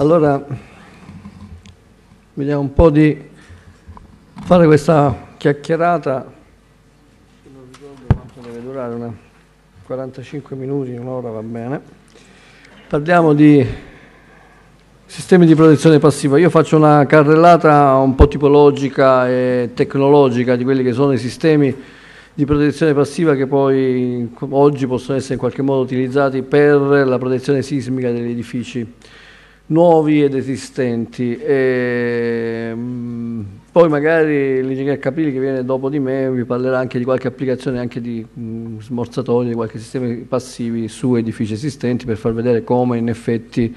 Allora, vediamo un po' di fare questa chiacchierata, non ricordo quanto deve durare, una 45 minuti, un'ora va bene. Parliamo di sistemi di protezione passiva. Io faccio una carrellata un po' tipologica e tecnologica di quelli che sono i sistemi di protezione passiva che poi oggi possono essere in qualche modo utilizzati per la protezione sismica degli edifici nuovi ed esistenti. E, mh, mm, poi magari l'ingegnere Capilli che viene dopo di me vi parlerà anche di qualche applicazione, anche di mh, mm, smorzatoie, di qualche sistema passivi su edifici esistenti per far vedere come in effetti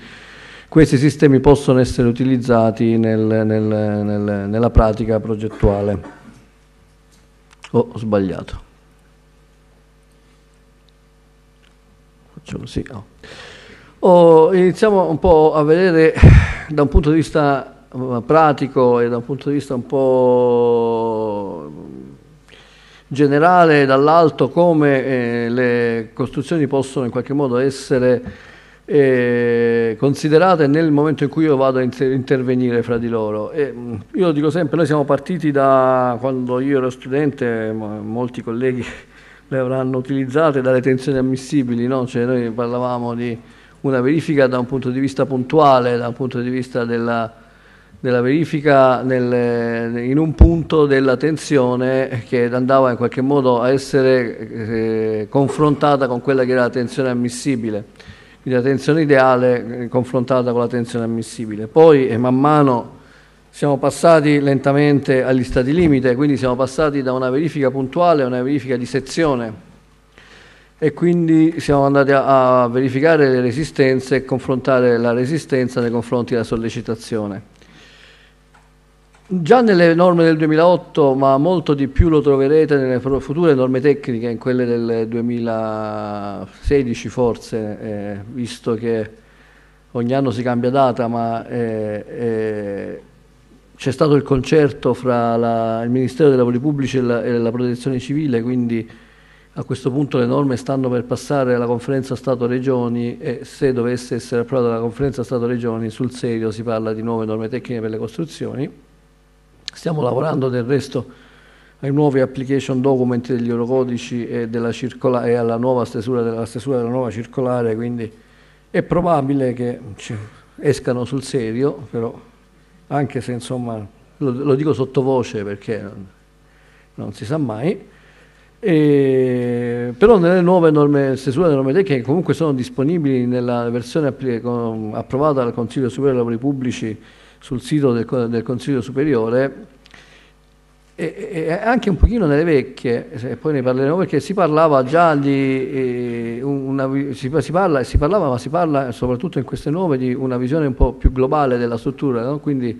questi sistemi possono essere utilizzati nel, nel, nel, nella pratica progettuale. Oh, ho sbagliato. Facciamo così. Oh. Oh, iniziamo un po' a vedere da un punto di vista eh, pratico e da un punto di vista un po' generale dall'alto come eh, le costruzioni possono in qualche modo essere eh, considerate nel momento in cui io vado a inter- intervenire fra di loro. E, mm, io lo dico sempre, noi siamo partiti da quando io ero studente, molti colleghi le avranno utilizzate, dalle tensioni ammissibili, no? cioè noi parlavamo di una verifica da un punto di vista puntuale, da un punto di vista della, della verifica nel, in un punto della tensione che andava in qualche modo a essere eh, confrontata con quella che era la tensione ammissibile, quindi la tensione ideale eh, confrontata con la tensione ammissibile. Poi eh, man mano siamo passati lentamente agli stati limite, quindi siamo passati da una verifica puntuale a una verifica di sezione e quindi siamo andati a, a verificare le resistenze e confrontare la resistenza nei confronti della sollecitazione. Già nelle norme del 2008, ma molto di più lo troverete nelle future norme tecniche, in quelle del 2016 forse, eh, visto che ogni anno si cambia data, ma eh, eh, c'è stato il concerto fra la, il Ministero dei Lavori Pubblici e la, e la Protezione Civile, quindi a questo punto le norme stanno per passare alla conferenza Stato-Regioni e se dovesse essere approvata la conferenza Stato-Regioni sul serio si parla di nuove norme tecniche per le costruzioni. Stiamo lavorando del resto ai nuovi application document degli eurocodici e, e alla nuova stesura della, stesura della nuova circolare, quindi è probabile che escano sul serio, però anche se insomma lo, lo dico sottovoce perché non, non si sa mai. E, però nelle nuove norme, stesure delle norme tecniche che comunque sono disponibili nella versione approvata dal Consiglio Superiore dei Lavori Pubblici sul sito del, del Consiglio Superiore e, e, anche un pochino nelle vecchie, poi ne parleremo perché si parlava già di eh, una, si, si, parla, si parlava ma si parla soprattutto in queste nuove di una visione un po' più globale della struttura, no? quindi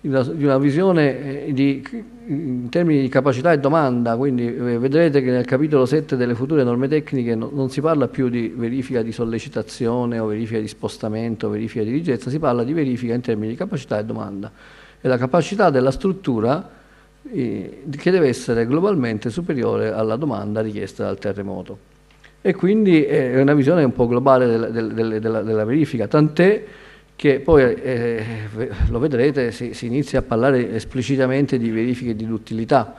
di una, visione eh, di, in termini di capacità e domanda, quindi eh, vedrete che nel capitolo 7 delle future norme tecniche no, non si parla più di verifica di sollecitazione o verifica di spostamento o verifica di richiesta, si parla di verifica in termini di capacità e domanda. E la capacità della struttura eh, che deve essere globalmente superiore alla domanda richiesta dal terremoto e quindi eh, è una visione un po' globale della, della, della, della verifica, tant'è che poi, eh, lo vedrete, si, si, inizia a parlare esplicitamente di verifiche di duttilità,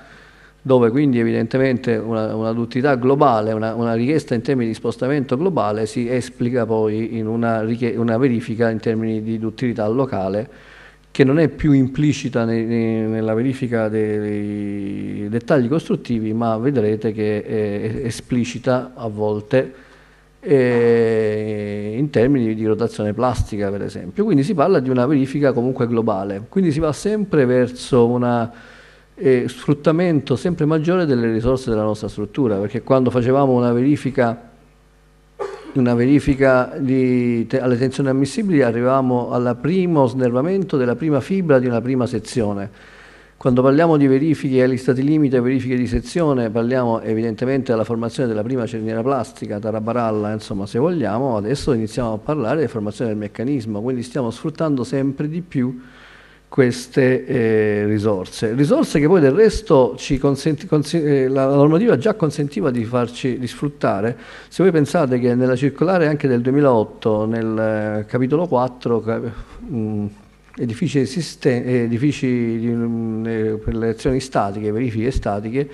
dove quindi evidentemente una, una duttilità globale, una, una, richiesta in termini di spostamento globale si esplica poi in una, una verifica in termini di duttilità locale che non è più implicita nei, nei, nella verifica dei, dei dettagli costruttivi, ma vedrete che è esplicita a volte eh, in termini di rotazione plastica per esempio. Quindi si parla di una verifica comunque globale, quindi si va sempre verso un eh, sfruttamento sempre maggiore delle risorse della nostra struttura, perché quando facevamo una verifica una verifica di te alle tensioni ammissibili arrivavamo al primo snervamento della prima fibra di una prima sezione quando parliamo di verifiche agli stati limite e verifiche di sezione, parliamo evidentemente della formazione della prima cerniera plastica, tarabaralla, insomma se vogliamo, adesso iniziamo a parlare di formazione del meccanismo, quindi stiamo sfruttando sempre di più queste eh, risorse. Risorse che poi del resto consenti, consi, eh, la normativa già consentiva di, farci, di sfruttare. Se voi pensate che nella circolare anche del 2008, nel eh, capitolo 4, cap mh, edifici, esisten- edifici mm, eh, per le azioni statiche, verifiche statiche,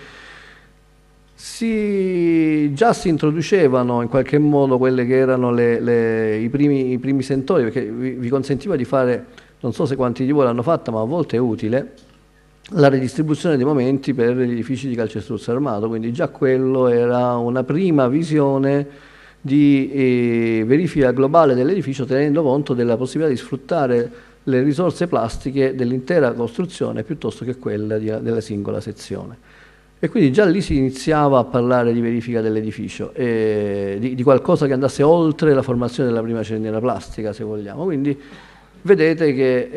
si, già si introducevano in qualche modo quelli che erano le, le, i, primi, i, primi, sentori, perché vi, vi, consentiva di fare, non so se quanti di voi l'hanno fatta, ma a volte è utile, la redistribuzione dei momenti per gli edifici di calcestruzzo armato, quindi già quello era una prima visione di eh, verifica globale dell'edificio tenendo conto della possibilità di sfruttare le risorse plastiche dell'intera costruzione piuttosto che quella di, della singola sezione. E quindi già lì si iniziava a parlare di verifica dell'edificio, di, di, qualcosa che andasse oltre la formazione della prima cerniera plastica, se vogliamo. Quindi vedete che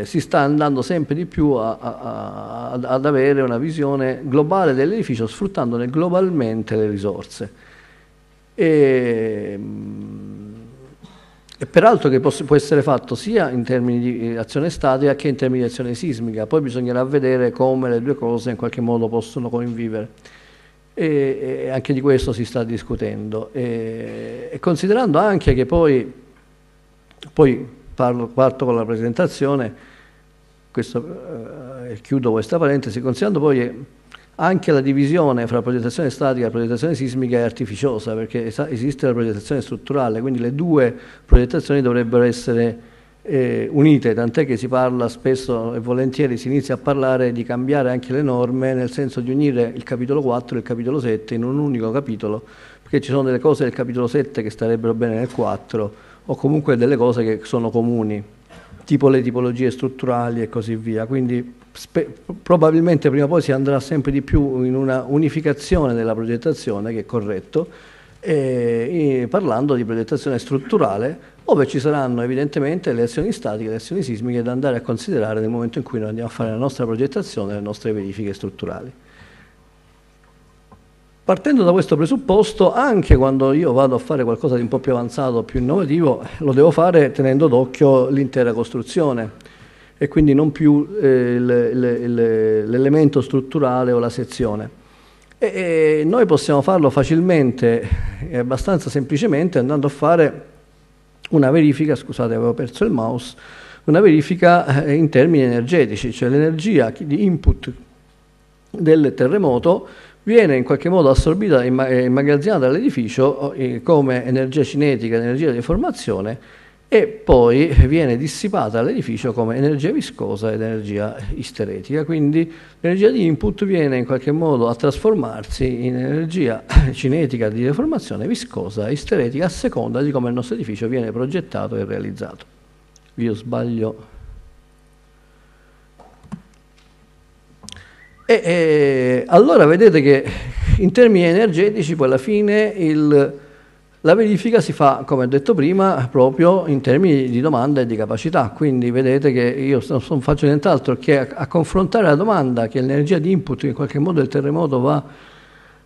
eh, si sta andando sempre di più a, a, a, ad avere una visione globale dell'edificio, sfruttandone globalmente le risorse. E, mm, e peraltro che può essere fatto sia in termini di eh, azione statica che in termini di azione sismica, poi bisognerà vedere come le due cose in qualche modo possono convivere. E, anche di questo si sta discutendo. E, considerando anche che poi, poi parlo, parto con la presentazione, questo, eh, eh chiudo questa parentesi, considerando poi anche la divisione fra progettazione statica e progettazione sismica è artificiosa perché esiste la progettazione strutturale, quindi le due progettazioni dovrebbero essere eh, unite, tant'è che si parla spesso e volentieri si inizia a parlare di cambiare anche le norme nel senso di unire il capitolo 4 e il capitolo 7 in un unico capitolo, perché ci sono delle cose del capitolo 7 che starebbero bene nel 4 o comunque delle cose che sono comuni, tipo le tipologie strutturali e così via. Quindi, probabilmente prima o poi si andrà sempre di più in una unificazione della progettazione, che è corretto, e, e parlando di progettazione strutturale, dove ci saranno evidentemente le azioni statiche, le azioni sismiche da andare a considerare nel momento in cui noi andiamo a fare la nostra progettazione, le nostre verifiche strutturali. Partendo da questo presupposto, anche quando io vado a fare qualcosa di un po' più avanzato, più innovativo, lo devo fare tenendo d'occhio l'intera costruzione e quindi non più eh, l'elemento strutturale o la sezione. E, e noi possiamo farlo facilmente e abbastanza semplicemente andando a fare una verifica, scusate avevo perso il mouse, una verifica eh, in termini energetici, cioè l'energia di input del terremoto viene in qualche modo assorbita e immagazzinata dall'edificio eh, come energia cinetica, energia di formazione e poi viene dissipata all'edificio come energia viscosa ed energia isteretica. Quindi l'energia di input viene in qualche modo a trasformarsi in energia cinetica di deformazione viscosa e isteretica a seconda di come il nostro edificio viene progettato e realizzato. Io sbaglio. E, e allora vedete che in termini energetici poi alla fine il la verifica si fa, come ho detto prima, proprio in termini di domanda e di capacità, quindi vedete che io non faccio nient'altro che a, a, confrontare la domanda che l'energia di input che in qualche modo il terremoto va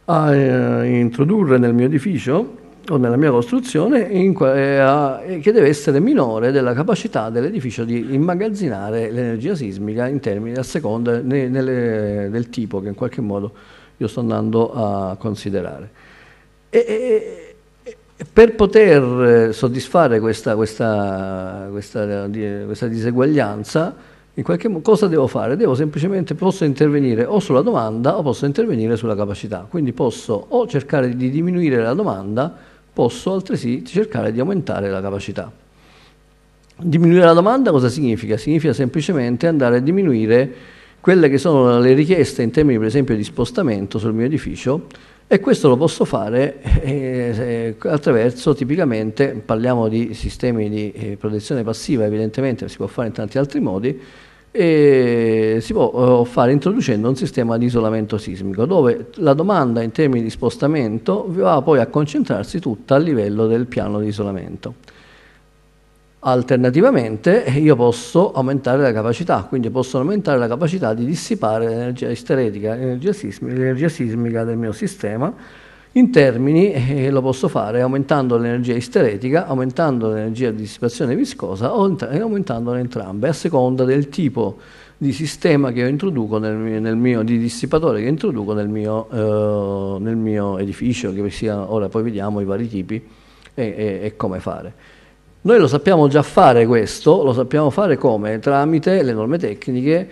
a eh, introdurre nel mio edificio o nella mia costruzione e a, che deve essere minore della capacità dell'edificio di immagazzinare l'energia sismica in termini a seconda ne, nelle, del tipo che in qualche modo io sto andando a considerare. E, e, per poter eh, soddisfare questa, questa, questa, questa diseguaglianza, in qualche modo cosa devo fare? Devo semplicemente, posso intervenire o sulla domanda o posso intervenire sulla capacità. Quindi posso o cercare di diminuire la domanda, posso altresì cercare di aumentare la capacità. Diminuire la domanda cosa significa? Significa semplicemente andare a diminuire quelle che sono le richieste in termini per esempio di spostamento sul mio edificio e questo lo posso fare eh, eh, attraverso, tipicamente, parliamo di sistemi di eh, protezione passiva, evidentemente si può fare in tanti altri modi, e si può eh, fare introducendo un sistema di isolamento sismico dove la domanda in termini di spostamento va poi a concentrarsi tutta a livello del piano di isolamento. Alternativamente io posso aumentare la capacità, quindi posso aumentare la capacità di dissipare l'energia isteretica, l'energia sismica, l'energia sismica del mio sistema in termini, eh, lo posso fare aumentando l'energia isteretica, aumentando l'energia di dissipazione viscosa o e aumentandola entrambe a seconda del tipo di sistema che io introduco nel mio, nel mio di dissipatore che introduco nel mio, eh, nel mio edificio, che sia, ora poi vediamo i vari tipi e, e, e come fare. Noi lo sappiamo già fare questo, lo sappiamo fare come? Tramite le norme tecniche,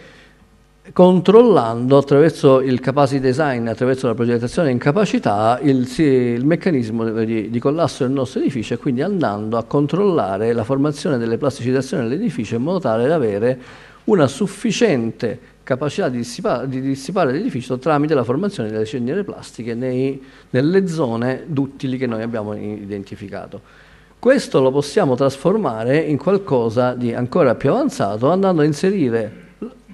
controllando attraverso il capacity design, attraverso la progettazione in capacità, il, il meccanismo di, di, collasso del nostro edificio e quindi andando a controllare la formazione delle plasticizzazioni dell'edificio in modo tale da avere una sufficiente capacità di, dissipa, di dissipare, l'edificio tramite la formazione delle cenere plastiche nei, nelle zone duttili che noi abbiamo identificato. Questo lo possiamo trasformare in qualcosa di ancora più avanzato andando a inserire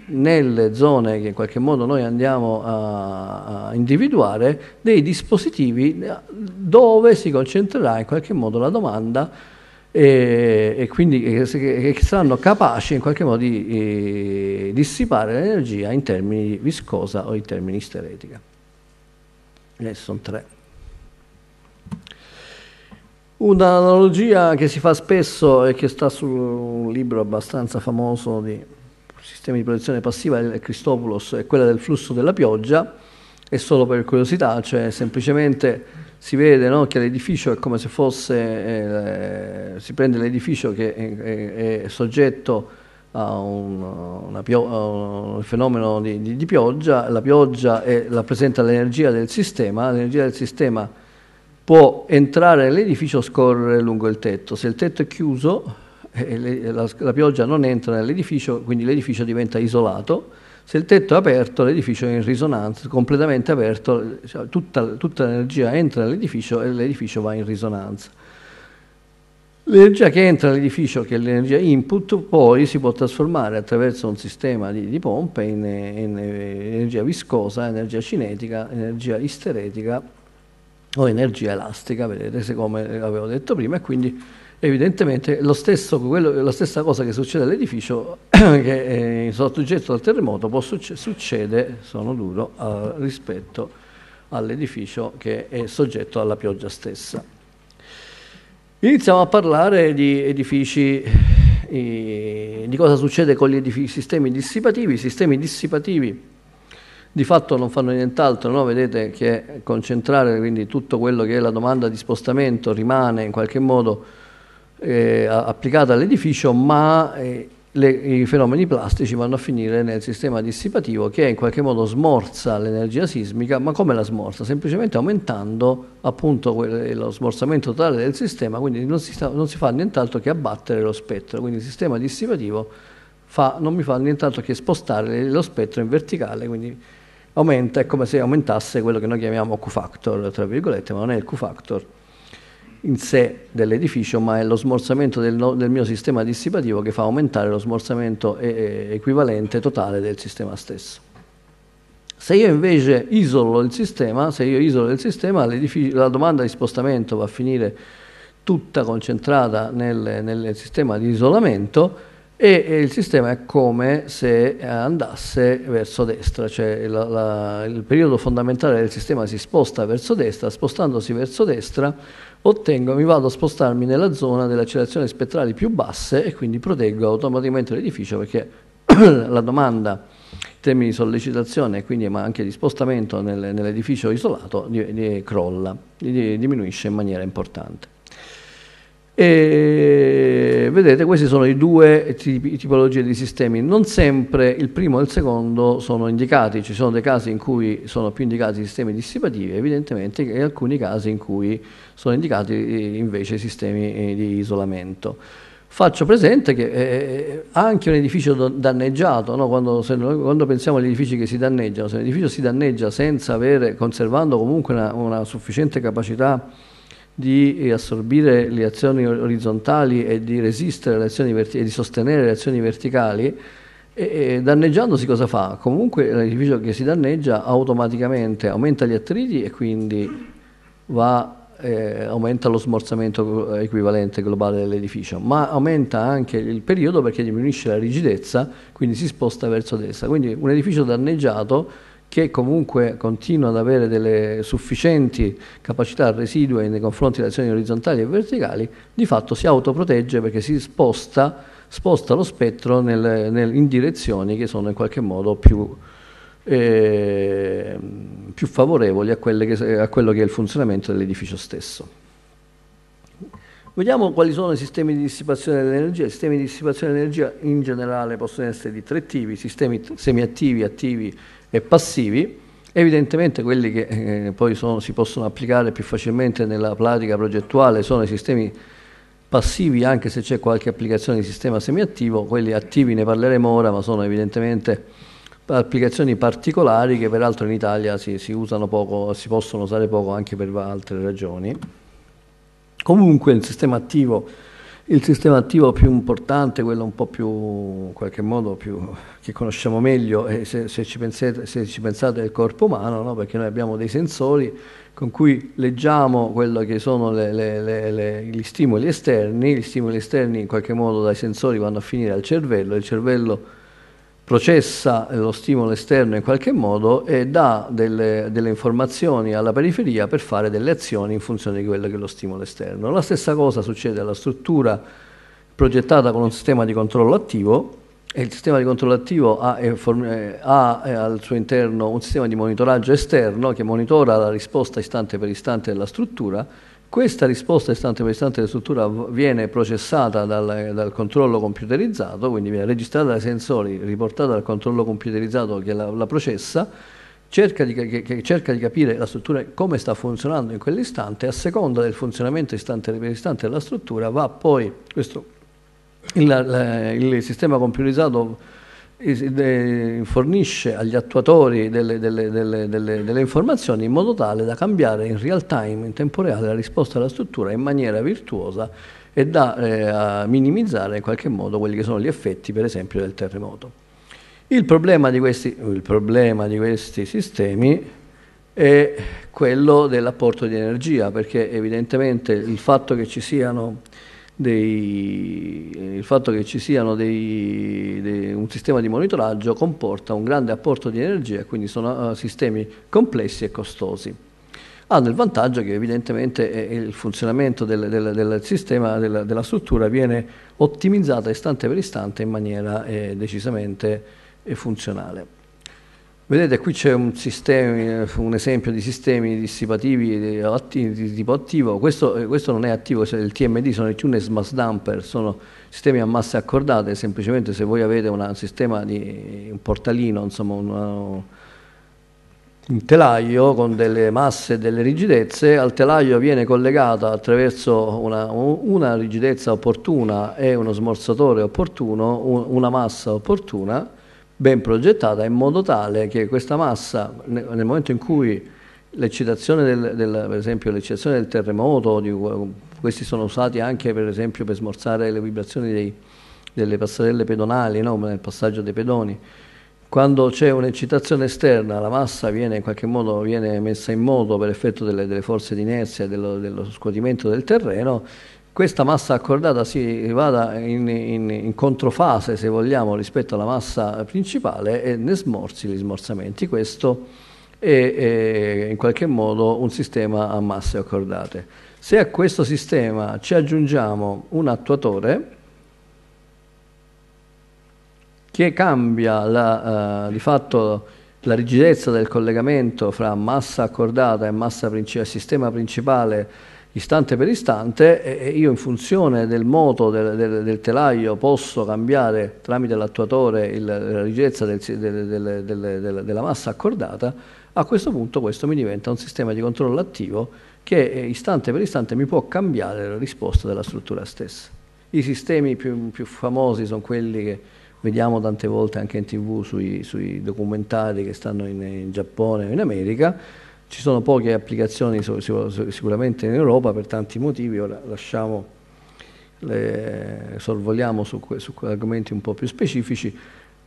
nelle zone che in qualche modo noi andiamo a, individuare dei dispositivi dove si concentrerà in qualche modo la domanda e, e quindi che, che, saranno capaci in qualche modo di eh, dissipare l'energia in termini di viscosa o in termini isteretica. E sono tre. Un'analogia che si fa spesso e che sta su un libro abbastanza famoso di sistemi di protezione passiva del Cristopoulos è quella del flusso della pioggia è solo per curiosità, cioè semplicemente si vede no, che l'edificio è come se fosse, eh, si prende l'edificio che è, è, è soggetto a un, pio- a un fenomeno di, di, di pioggia, la pioggia è, rappresenta l'energia del sistema, l'energia del sistema è può entrare nell'edificio scorrere lungo il tetto. Se il tetto è chiuso, la, pioggia non entra nell'edificio, quindi l'edificio diventa isolato. Se il tetto è aperto, l'edificio è in risonanza, completamente aperto, cioè tutta, tutta l'energia entra nell'edificio e l'edificio va in risonanza. L'energia che entra nell'edificio, che è l'energia input, poi si può trasformare attraverso un sistema di, di pompe in, in eh, energia viscosa, energia cinetica, energia isteretica o energia elastica, vedete, come avevo detto prima, e quindi evidentemente lo stesso, quello, la stessa cosa che succede all'edificio che è sottogetto al terremoto può succe, succede, sono duro, eh, rispetto all'edificio che è soggetto alla pioggia stessa. Iniziamo a parlare di edifici, di cosa succede con gli edifici, sistemi dissipativi. I sistemi dissipativi di fatto non fanno nient'altro, no? vedete che concentrare quindi tutto quello che è la domanda di spostamento rimane in qualche modo eh, applicata all'edificio, ma eh, le, i fenomeni plastici vanno a finire nel sistema dissipativo che in qualche modo smorza l'energia sismica, ma come la smorza? Semplicemente aumentando appunto lo smorzamento totale del sistema, quindi non si, sta, non si, fa nient'altro che abbattere lo spettro, quindi il sistema dissipativo fa, non mi fa nient'altro che spostare lo spettro in verticale, quindi aumenta, è come se aumentasse quello che noi chiamiamo Q-factor, tra virgolette, ma non è il Q-factor in sé dell'edificio, ma è lo smorzamento del, no, del, mio sistema dissipativo che fa aumentare lo smorzamento e- eh, eh, equivalente totale del sistema stesso. Se io invece isolo il sistema, se io isolo il sistema, la domanda di spostamento va a finire tutta concentrata nel, nel sistema di isolamento, e, e il sistema è come se eh, andasse verso destra, cioè la, la, il periodo fondamentale del sistema si sposta verso destra, spostandosi verso destra ottengo, mi vado a spostarmi nella zona delle accelerazioni spettrali più basse e quindi proteggo automaticamente l'edificio perché la domanda in termini di sollecitazione quindi ma anche di spostamento nell'edificio isolato crolla, diminuisce in maniera importante. E vedete, questi sono i due tipi, tipologie di sistemi. Non sempre il primo e il secondo sono indicati, ci sono dei casi in cui sono più indicati i sistemi dissipativi, evidentemente, e alcuni casi in cui sono indicati eh, invece i sistemi eh, di isolamento. Faccio presente che eh, eh anche un edificio danneggiato, no? quando, se, quando, pensiamo agli edifici che si danneggiano, se un edificio si danneggia senza avere, conservando comunque una, una sufficiente capacità di eh, assorbire le azioni orizzontali e di resistere alle azioni verti- e di sostenere le azioni verticali, e, danneggiandosi cosa fa? Comunque l'edificio che si danneggia automaticamente aumenta gli attriti e quindi va eh, aumenta lo smorzamento equivalente globale dell'edificio, ma aumenta anche il periodo perché diminuisce la rigidezza, quindi si sposta verso destra. Quindi un edificio danneggiato che comunque continua ad avere delle sufficienti capacità residue nei confronti delle azioni orizzontali e verticali, di fatto si autoprotegge perché si sposta, sposta lo spettro nel, nel, in direzioni che sono in qualche modo più, eh, più favorevoli a, che, a quello che è il funzionamento dell'edificio stesso. Vediamo quali sono i sistemi di dissipazione dell'energia. I sistemi di dissipazione dell'energia in generale possono essere di tre tipi, sistemi semiattivi, attivi e passivi, evidentemente quelli che eh, poi sono, si possono applicare più facilmente nella pratica progettuale sono i sistemi passivi, anche se c'è qualche applicazione di sistema semiattivo, quelli attivi ne parleremo ora, ma sono evidentemente applicazioni particolari che peraltro in Italia si, si usano poco, si possono usare poco anche per altre ragioni. Comunque il sistema attivo il sistema attivo più importante, quello un po' più, in qualche modo, più, che conosciamo meglio, se, se, ci pensate, se, ci pensate, è il corpo umano, no? perché noi abbiamo dei sensori con cui leggiamo quello che sono le, le, le, gli stimoli esterni, gli stimoli esterni in qualche modo dai sensori vanno a finire al cervello, il cervello processa eh, lo stimolo esterno in qualche modo e dà delle, delle, informazioni alla periferia per fare delle azioni in funzione di quello che è lo stimolo esterno. La stessa cosa succede alla struttura progettata con un sistema di controllo attivo e il sistema di controllo attivo ha, eh, eh, ha al suo interno un sistema di monitoraggio esterno che monitora la risposta istante per istante della struttura questa risposta istante per istante della struttura viene processata dal, dal, controllo computerizzato, quindi viene registrata dai sensori, riportata dal controllo computerizzato che la, la processa, cerca di, che, che cerca di, capire la struttura come sta funzionando in quell'istante, a seconda del funzionamento istante per istante della struttura va poi questo, il, il, il sistema computerizzato fornisce agli attuatori delle, delle, delle, delle, informazioni in modo tale da cambiare in real time, in tempo reale, la risposta alla struttura in maniera virtuosa e da eh, minimizzare in qualche modo quelli che sono gli effetti, per esempio, del terremoto. Il problema di questi, problema di questi sistemi è quello dell'apporto di energia, perché evidentemente il fatto che ci siano dei, il fatto che ci siano dei, dei, un sistema di monitoraggio comporta un grande apporto di energia, quindi sono uh, sistemi complessi e costosi. Hanno il vantaggio che evidentemente eh, eh, il funzionamento del, del, del sistema, del, della struttura viene ottimizzata istante per istante in maniera eh, decisamente funzionale. Vedete, qui c'è un, sistema, un esempio di sistemi dissipativi di, tipo attivo. Questo, eh, questo, non è attivo, cioè il TMD sono i Tunes Mass Dumper, sono sistemi a masse accordate. Semplicemente, se voi avete una, un sistema di un portalino, insomma, una, un telaio con delle masse e delle rigidezze, al telaio viene collegata attraverso una, una rigidezza opportuna e uno smorzatore opportuno, una massa opportuna ben progettata in modo tale che questa massa, nel momento in cui l'eccitazione del, del, per esempio, l'eccitazione del terremoto, di, questi sono usati anche per esempio per smorzare le vibrazioni dei, delle passerelle pedonali, no? nel passaggio dei pedoni. Quando c'è un'eccitazione esterna, la massa viene in qualche modo viene messa in moto per effetto delle, delle forze di inerzia e dello, dello scuotimento del terreno, questa massa accordata si vada in, in, in, controfase, se vogliamo, rispetto alla massa principale e ne smorzi gli smorzamenti. Questo è, è in qualche modo un sistema a masse accordate. Se a questo sistema ci aggiungiamo un attuatore che cambia la, uh, di fatto la rigidezza del collegamento fra massa accordata e massa princi sistema principale istante per istante e io in funzione del moto del, del, del telaio posso cambiare tramite l'attuatore il, la rigidezza del, della massa accordata, a questo punto questo mi diventa un sistema di controllo attivo che eh, istante per istante mi può cambiare la risposta della struttura stessa. I sistemi più, più famosi sono quelli che vediamo tante volte anche in tv sui, sui documentari che stanno in, in Giappone o in America, ci sono poche applicazioni sicuramente in Europa per tanti motivi, ora lasciamo, le, sorvoliamo su, su argomenti un po' più specifici.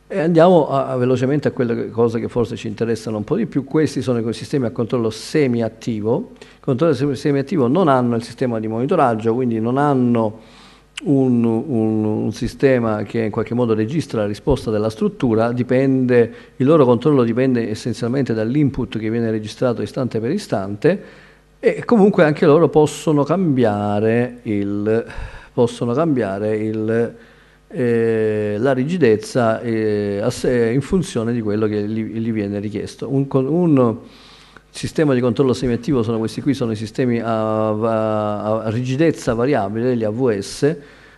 E andiamo a, a velocemente a quelle cose che forse ci interessano un po' di più. Questi sono i sistemi a controllo semiattivo. Controllo semiattivo non hanno il sistema di monitoraggio, quindi non hanno un, un, un, sistema che in qualche modo registra la risposta della struttura, dipende, il loro controllo dipende essenzialmente dall'input che viene registrato istante per istante e comunque anche loro possono cambiare, il, possono cambiare il, eh, la rigidezza eh, in funzione di quello che gli, gli viene richiesto. Un, sistema di controllo semiattivo sono questi qui, sono i sistemi a, a, a rigidezza variabile, gli AVS,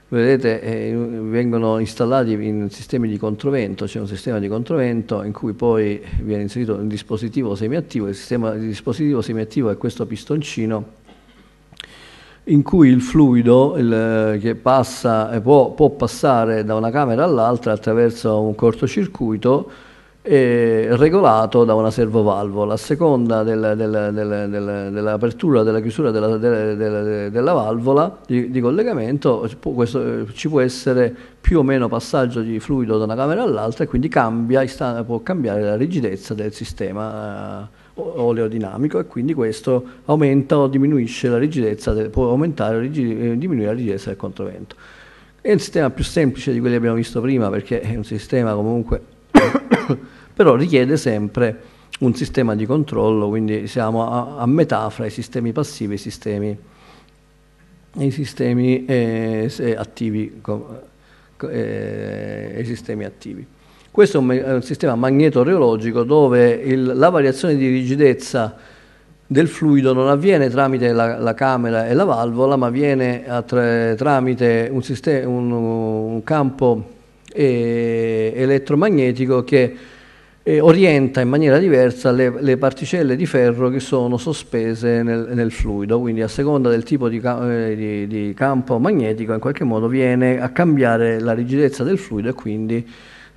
vedete eh, vengono installati in sistemi di controvento, c'è un sistema di controvento in cui poi viene inserito un dispositivo semiattivo, il, sistema, di dispositivo semiattivo è questo pistoncino in cui il fluido il, che passa, eh, può, può passare da una camera all'altra attraverso un cortocircuito regolato da una servovalvola. A seconda della, della, della, dell'apertura della chiusura della, valvola di, di collegamento può, questo, ci può essere più o meno passaggio di fluido da una camera all'altra e quindi cambia, può cambiare la rigidezza del sistema eh, oleodinamico e quindi questo aumenta o diminuisce la rigidezza, può aumentare o eh, diminuire la rigidezza del controvento. È un sistema più semplice di quelli che abbiamo visto prima perché è un sistema comunque però richiede sempre un sistema di controllo, quindi siamo a, a metà fra i sistemi passivi e i sistemi, i sistemi eh, attivi. Eh, i sistemi attivi. Questo è un, è un sistema magnetoreologico dove il, la variazione di rigidezza del fluido non avviene tramite la, la camera e la valvola, ma avviene tre, tramite un, sistema, un, un campo eh, elettromagnetico che eh, orienta in maniera diversa le, le, particelle di ferro che sono sospese nel, nel fluido, quindi a seconda del tipo di, eh, di, di, campo magnetico in qualche modo viene a cambiare la rigidezza del fluido e quindi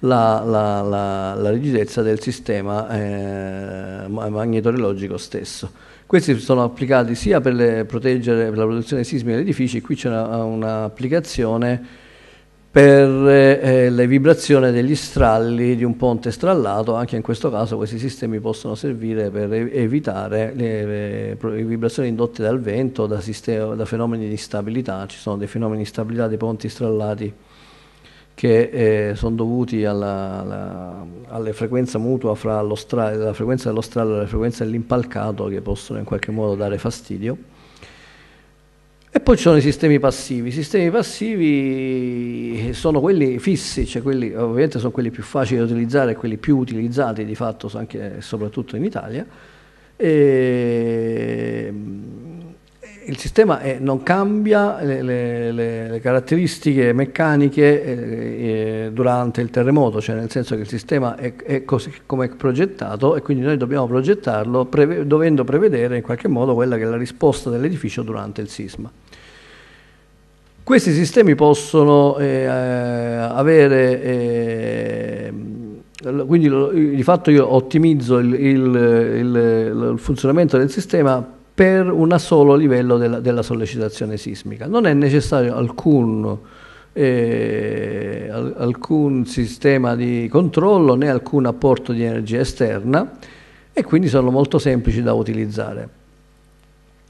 la, la, la, la rigidezza del sistema eh, magnetorologico stesso. Questi sono applicati sia per, per la protezione sismica degli edifici, qui c'è un'applicazione per eh, eh, le vibrazioni degli stralli di un ponte strallato, anche in questo caso questi sistemi possono servire per evitare le, le vibrazioni indotte dal vento, da, sistema, da, fenomeni di instabilità, ci sono dei fenomeni di instabilità dei ponti strallati che eh, sono dovuti alla, alla, alla, frequenza mutua fra lo stra- la frequenza dello strallo e la frequenza dell'impalcato che possono in qualche modo dare fastidio e poi ci sono i sistemi passivi. I sistemi passivi sono quelli fissi, cioè quelli, ovviamente sono quelli più facili da utilizzare, quelli più utilizzati di fatto anche e soprattutto in Italia. E ehm, il sistema è, eh, non cambia le, le, le caratteristiche meccaniche eh, eh, durante il terremoto, cioè nel senso che il sistema è, è così come è progettato e quindi noi dobbiamo progettarlo preve, dovendo prevedere in qualche modo quella che è la risposta dell'edificio durante il sisma. Questi sistemi possono eh, eh avere... Eh, quindi di fatto io ottimizzo il, il, il, il funzionamento del sistema per un solo livello della, della, sollecitazione sismica. Non è necessario alcun, eh, alcun, sistema di controllo né alcun apporto di energia esterna e quindi sono molto semplici da utilizzare.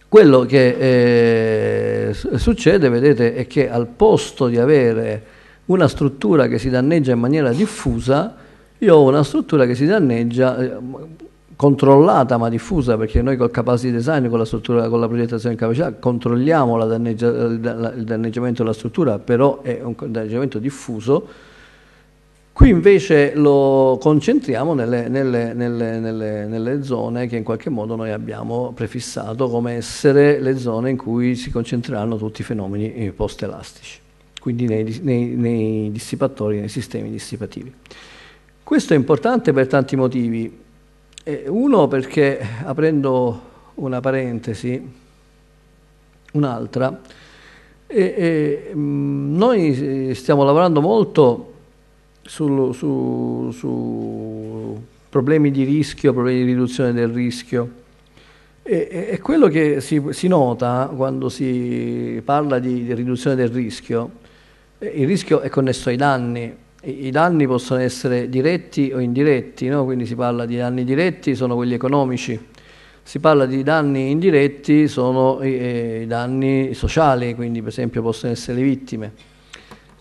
Quello che eh, succede, vedete, è che al posto di avere una struttura che si danneggia in maniera diffusa, io ho una struttura che si danneggia eh, controllata ma diffusa perché noi col capacity design, con la, struttura, con la progettazione di capacità controlliamo danneggia, il danneggiamento della struttura, però è un danneggiamento diffuso. Qui invece lo concentriamo nelle, nelle, nelle, nelle, zone che in qualche modo noi abbiamo prefissato come essere le zone in cui si concentreranno tutti i fenomeni eh, post-elastici, quindi nei, nei, nei dissipatori, nei sistemi dissipativi. Questo è importante per tanti motivi. Eh, uno perché, aprendo una parentesi, un'altra, mm, eh, noi stiamo lavorando molto sul, su, su problemi di rischio, problemi di riduzione del rischio. E, e quello che si, si, nota quando si parla di, di riduzione del rischio, eh, il rischio è connesso ai danni, i danni possono essere diretti o indiretti, no? quindi si parla di danni diretti, sono quelli economici, si parla di danni indiretti, sono i, eh, eh, i danni sociali, quindi per esempio possono essere le vittime.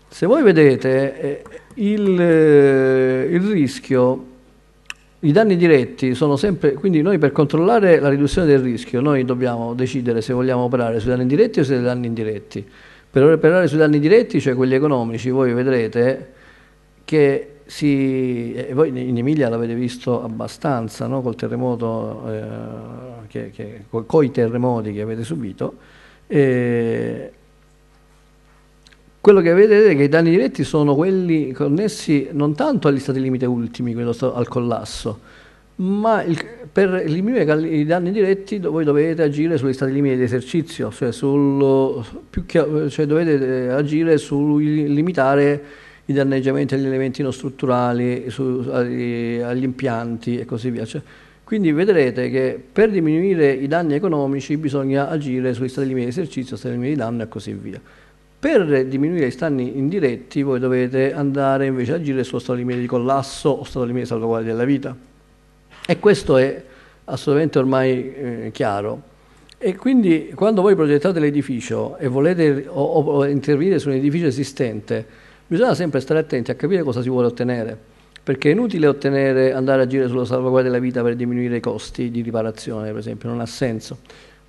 Se voi vedete eh, il, eh, il, rischio, i danni diretti sono sempre, quindi noi per controllare la riduzione del rischio noi dobbiamo decidere se vogliamo operare sui danni diretti o sui danni indiretti. Per operare sui danni diretti, cioè quelli economici, voi vedrete che si, e voi in Emilia l'avete visto abbastanza no? col terremoto, eh, che, che, coi terremoti che avete subito, eh, quello che vedete è che i danni diretti sono quelli connessi non tanto agli stati limite ultimi, al collasso, ma il, per eliminare i danni diretti voi dovete agire sugli stati limite di esercizio, cioè, sul, che, cioè dovete eh, agire sul limitare i danneggiamenti agli elementi non strutturali, su, agli, agli, impianti e così via. Cioè, quindi vedrete che per diminuire i danni economici bisogna agire sui stati di esercizio, stati di danno e così via. Per diminuire i danni indiretti voi dovete andare invece ad agire sullo stato limite di collasso o stato limite di salvaguardia della vita. E questo è assolutamente ormai eh, chiaro. E quindi quando voi progettate l'edificio e volete o, o intervenire su un edificio esistente, Bisogna sempre stare attenti a capire cosa si vuole ottenere, perché è inutile ottenere, andare a agire sulla salvaguardia della vita per diminuire i costi di riparazione, per esempio, non ha senso.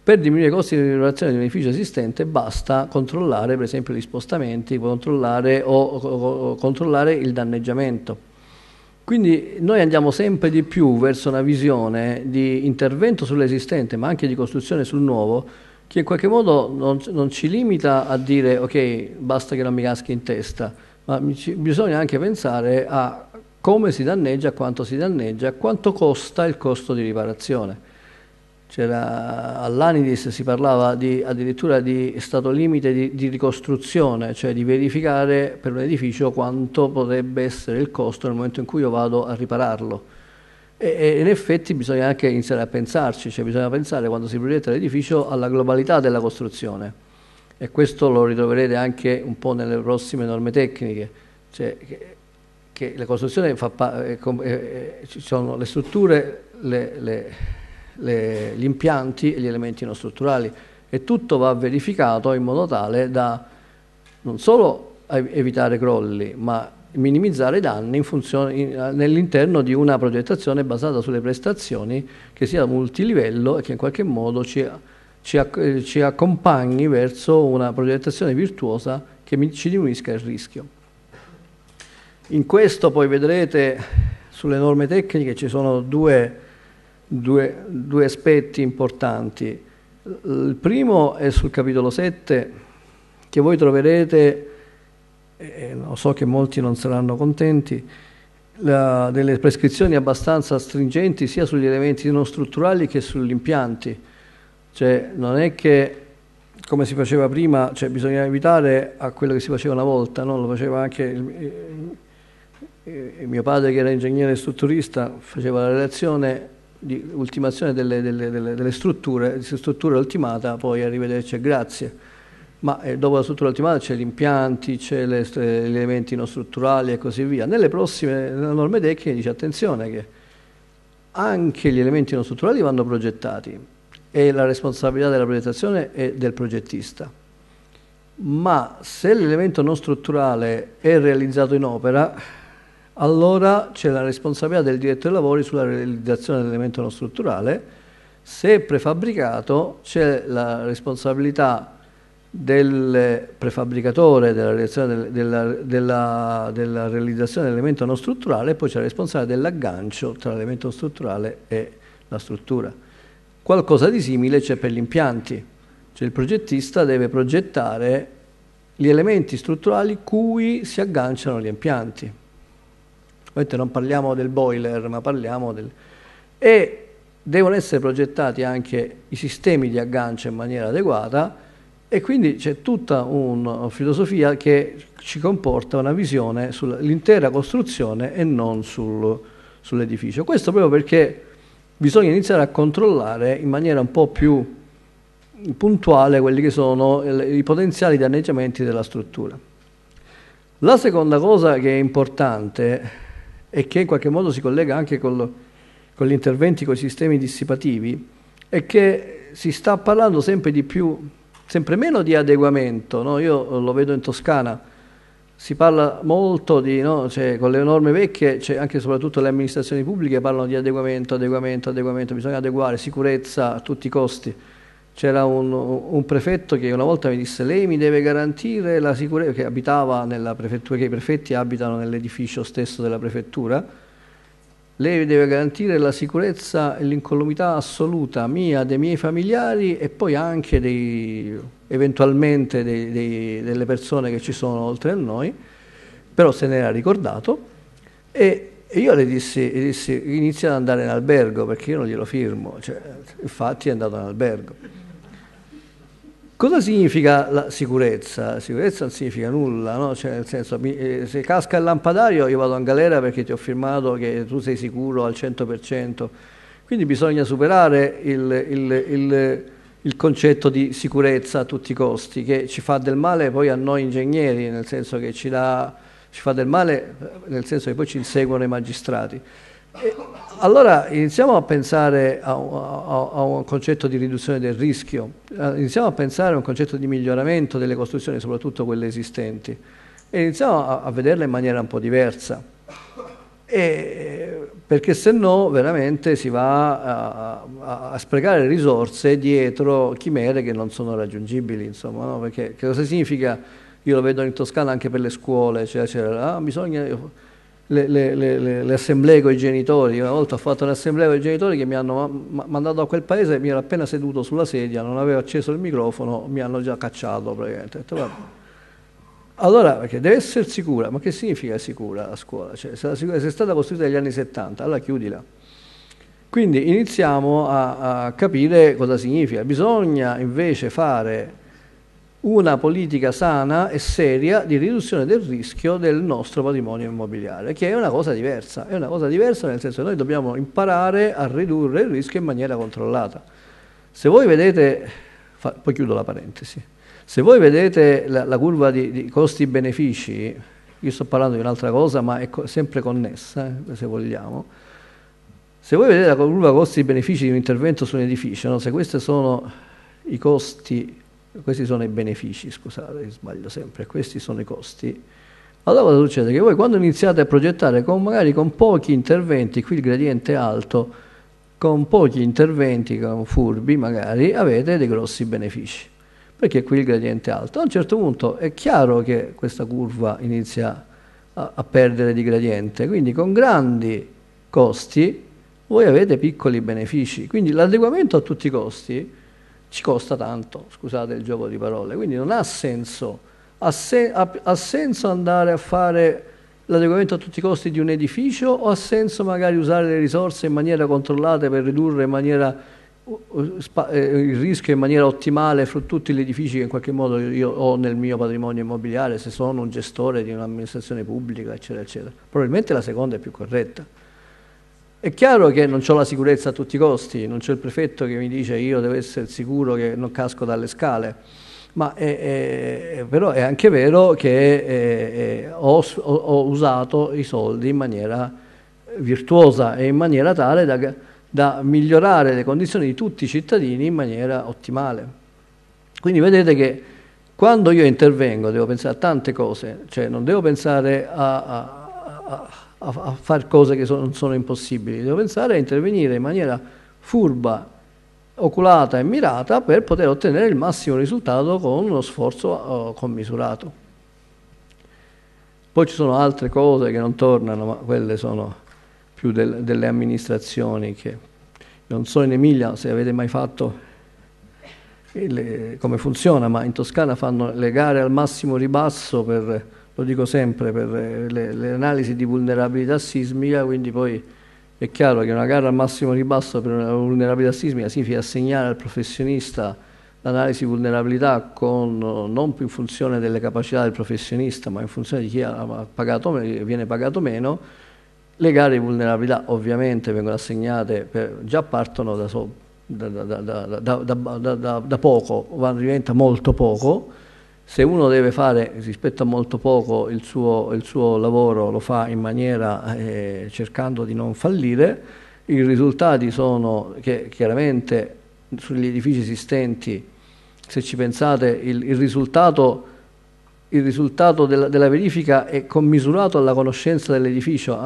Per diminuire i costi di riparazione di un edificio esistente basta controllare, per esempio, gli spostamenti, controllare o, o, o controllare il danneggiamento. Quindi noi andiamo sempre di più verso una visione di intervento sull'esistente, ma anche di costruzione sul nuovo, che in qualche modo non, non ci limita a dire ok, basta che non mi caschi in testa, ma bisogna anche pensare a come si danneggia, quanto si danneggia, quanto costa il costo di riparazione. C'era all'Anidis si parlava di, addirittura di stato limite di, di, ricostruzione, cioè di verificare per un edificio quanto potrebbe essere il costo nel momento in cui io vado a ripararlo. E, e in effetti bisogna anche iniziare a pensarci, cioè bisogna pensare quando si progetta l'edificio alla globalità della costruzione e questo lo ritroverete anche un po' nelle prossime norme tecniche, cioè che, che la costruzione fa eh, eh, eh, ci sono le strutture, le, le, le, gli impianti e gli elementi non strutturali e tutto va verificato in modo tale da non solo evitare crolli, ma minimizzare i danni nell'interno di una progettazione basata sulle prestazioni che sia multilivello e che in qualche modo ci eh, ci, accompagni verso una progettazione virtuosa che ci diminuisca il rischio. In questo poi vedrete sulle norme tecniche ci sono due, due, due aspetti importanti. Il primo è sul capitolo 7 che voi troverete, eh, eh so che molti non saranno contenti, la, delle prescrizioni abbastanza stringenti sia sugli elementi non strutturali che sugli impianti cioè, non è che come si faceva prima, cioè, bisogna evitare a quello che si faceva una volta, no? lo faceva anche il, il, mio padre che era ingegnere strutturista, faceva la relazione di ultimazione delle, delle, delle, delle strutture, struttura ultimata, poi arrivederci e grazie. Ma eh, dopo la struttura ultimata c'è gli impianti, c'è le, gli elementi non strutturali e così via. Nelle prossime norme tecniche dice attenzione che anche gli elementi non strutturali vanno progettati, e la responsabilità della progettazione è del progettista. Ma se l'elemento non strutturale è realizzato in opera, allora c'è la responsabilità del direttore dei lavori sulla realizzazione dell'elemento non strutturale, se è prefabbricato c'è la responsabilità del prefabbricatore della, del, della, della, della realizzazione dell'elemento non strutturale e poi c'è la responsabilità dell'aggancio tra l'elemento strutturale e la struttura. Qualcosa di simile c'è per gli impianti, cioè il progettista deve progettare gli elementi strutturali cui si agganciano gli impianti. Ovviamente non parliamo del boiler, ma parliamo del... E devono essere progettati anche i sistemi di aggancio in maniera adeguata e quindi c'è tutta una filosofia che ci comporta una visione sull'intera costruzione e non sul, sull'edificio. Questo proprio perché bisogna iniziare a controllare in maniera un po' più puntuale quelli che sono i potenziali danneggiamenti della struttura. La seconda cosa che è importante e che in qualche modo si collega anche con, con gli interventi con i sistemi dissipativi è che si sta parlando sempre di più, sempre meno di adeguamento. No? Io lo vedo in Toscana, si parla molto di, no? cioè, con le norme vecchie, cioè, anche e soprattutto le amministrazioni pubbliche parlano di adeguamento, adeguamento, adeguamento, bisogna adeguare sicurezza a tutti i costi. C'era un, un prefetto che una volta mi disse lei mi deve garantire la sicurezza, che abitava nella prefettura, che i prefetti abitano nell'edificio stesso della prefettura, lei deve garantire la sicurezza e l'incolumità assoluta mia, dei miei familiari e poi anche dei, eventualmente dei, dei, delle persone che ci sono oltre a noi, però se ne era ricordato e io le dissi, le dissi inizia ad andare in albergo perché io non glielo firmo, cioè, infatti è andato in albergo. Cosa significa la sicurezza? La sicurezza non significa nulla, no? cioè, nel senso, mi, eh, se casca il lampadario io vado in galera perché ti ho firmato che tu sei sicuro al 100%, quindi bisogna superare il, il, il, il, concetto di sicurezza a tutti i costi, che ci fa del male poi a noi ingegneri, nel senso che ci, dà, ci fa del male, nel senso che poi ci inseguono i magistrati allora iniziamo a pensare a, a, a, un concetto di riduzione del rischio, eh, iniziamo a pensare a un concetto di miglioramento delle costruzioni, soprattutto quelle esistenti, e iniziamo a, a vederle in maniera un po' diversa. E, perché se no veramente si va a, sprecare risorse dietro chimere che non sono raggiungibili, insomma, no? perché cosa significa? Io lo vedo in Toscana anche per le scuole, cioè, cioè ah, bisogna le, le, le, le, assemblee con i genitori. Una volta ho fatto un'assemblea con i genitori che mi hanno mandato a quel paese, mi ero appena seduto sulla sedia, non avevo acceso il microfono, mi hanno già cacciato praticamente. Ho detto, vabbè. Allora, perché deve essere sicura, ma che significa sicura la scuola? Cioè, se, la sicura, se è stata costruita negli anni 70, allora chiudila. Quindi iniziamo a, a capire cosa significa. Bisogna invece fare una politica sana e seria di riduzione del rischio del nostro patrimonio immobiliare, che è una cosa diversa, è una cosa diversa nel senso che noi dobbiamo imparare a ridurre il rischio in maniera controllata. Se voi vedete, fa, poi chiudo la parentesi, se voi vedete la, la curva di, di costi-benefici, io sto parlando di un'altra cosa ma è co sempre connessa, eh, se vogliamo, se voi vedete la curva costi-benefici di un intervento su un edificio, no? se questi sono i costi questi sono i benefici, scusate, sbaglio sempre, questi sono i costi. Allora cosa succede? Che voi quando iniziate a progettare, con, magari con pochi interventi, qui il gradiente è alto, con pochi interventi, con furbi magari, avete dei grossi benefici, perché qui il gradiente è alto. A un certo punto è chiaro che questa curva inizia a, a perdere di gradiente, quindi con grandi costi voi avete piccoli benefici. Quindi l'adeguamento a tutti i costi ci costa tanto, scusate il gioco di parole, quindi non ha senso. Ha, sen- ha-, ha senso andare a fare l'adeguamento a tutti i costi di un edificio o ha senso magari usare le risorse in maniera controllata per ridurre in maniera eh, il rischio in maniera ottimale fra tutti gli edifici che in qualche modo io ho nel mio patrimonio immobiliare, se sono un gestore di un'amministrazione pubblica, eccetera, eccetera. Probabilmente la seconda è più corretta. È chiaro che non ho la sicurezza a tutti i costi, non c'è il prefetto che mi dice io devo essere sicuro che non casco dalle scale, ma è, è, però è anche vero che è, eh, eh, ho, ho, usato i soldi in maniera virtuosa e in maniera tale da, da migliorare le condizioni di tutti i cittadini in maniera ottimale. Quindi vedete che quando io intervengo devo pensare a tante cose, cioè non devo pensare a, a, a a, a fare cose che sono, non sono impossibili, devo pensare a intervenire in maniera furba, oculata e mirata per poter ottenere il massimo risultato con uno sforzo eh, commisurato. Poi ci sono altre cose che non tornano, ma quelle sono più del, delle amministrazioni che non so in Emilia se avete mai fatto il, come funziona, ma in Toscana fanno le gare al massimo ribasso per lo dico sempre per eh, le, le analisi di vulnerabilità sismica, quindi poi è chiaro che una gara al massimo ribasso per una vulnerabilità sismica significa assegnare al professionista l'analisi di vulnerabilità con, eh, non più in funzione delle capacità del professionista, ma in funzione di chi pagato, viene pagato meno, le gare di vulnerabilità ovviamente vengono assegnate, per, già partono da, so, da, da, da poco, diventa molto poco, se uno deve fare rispetto a molto poco il suo, il suo lavoro, lo fa in maniera eh, cercando di non fallire, i risultati sono che chiaramente sugli edifici esistenti, se ci pensate, il, il risultato, il risultato della, della, verifica è commisurato alla conoscenza dell'edificio.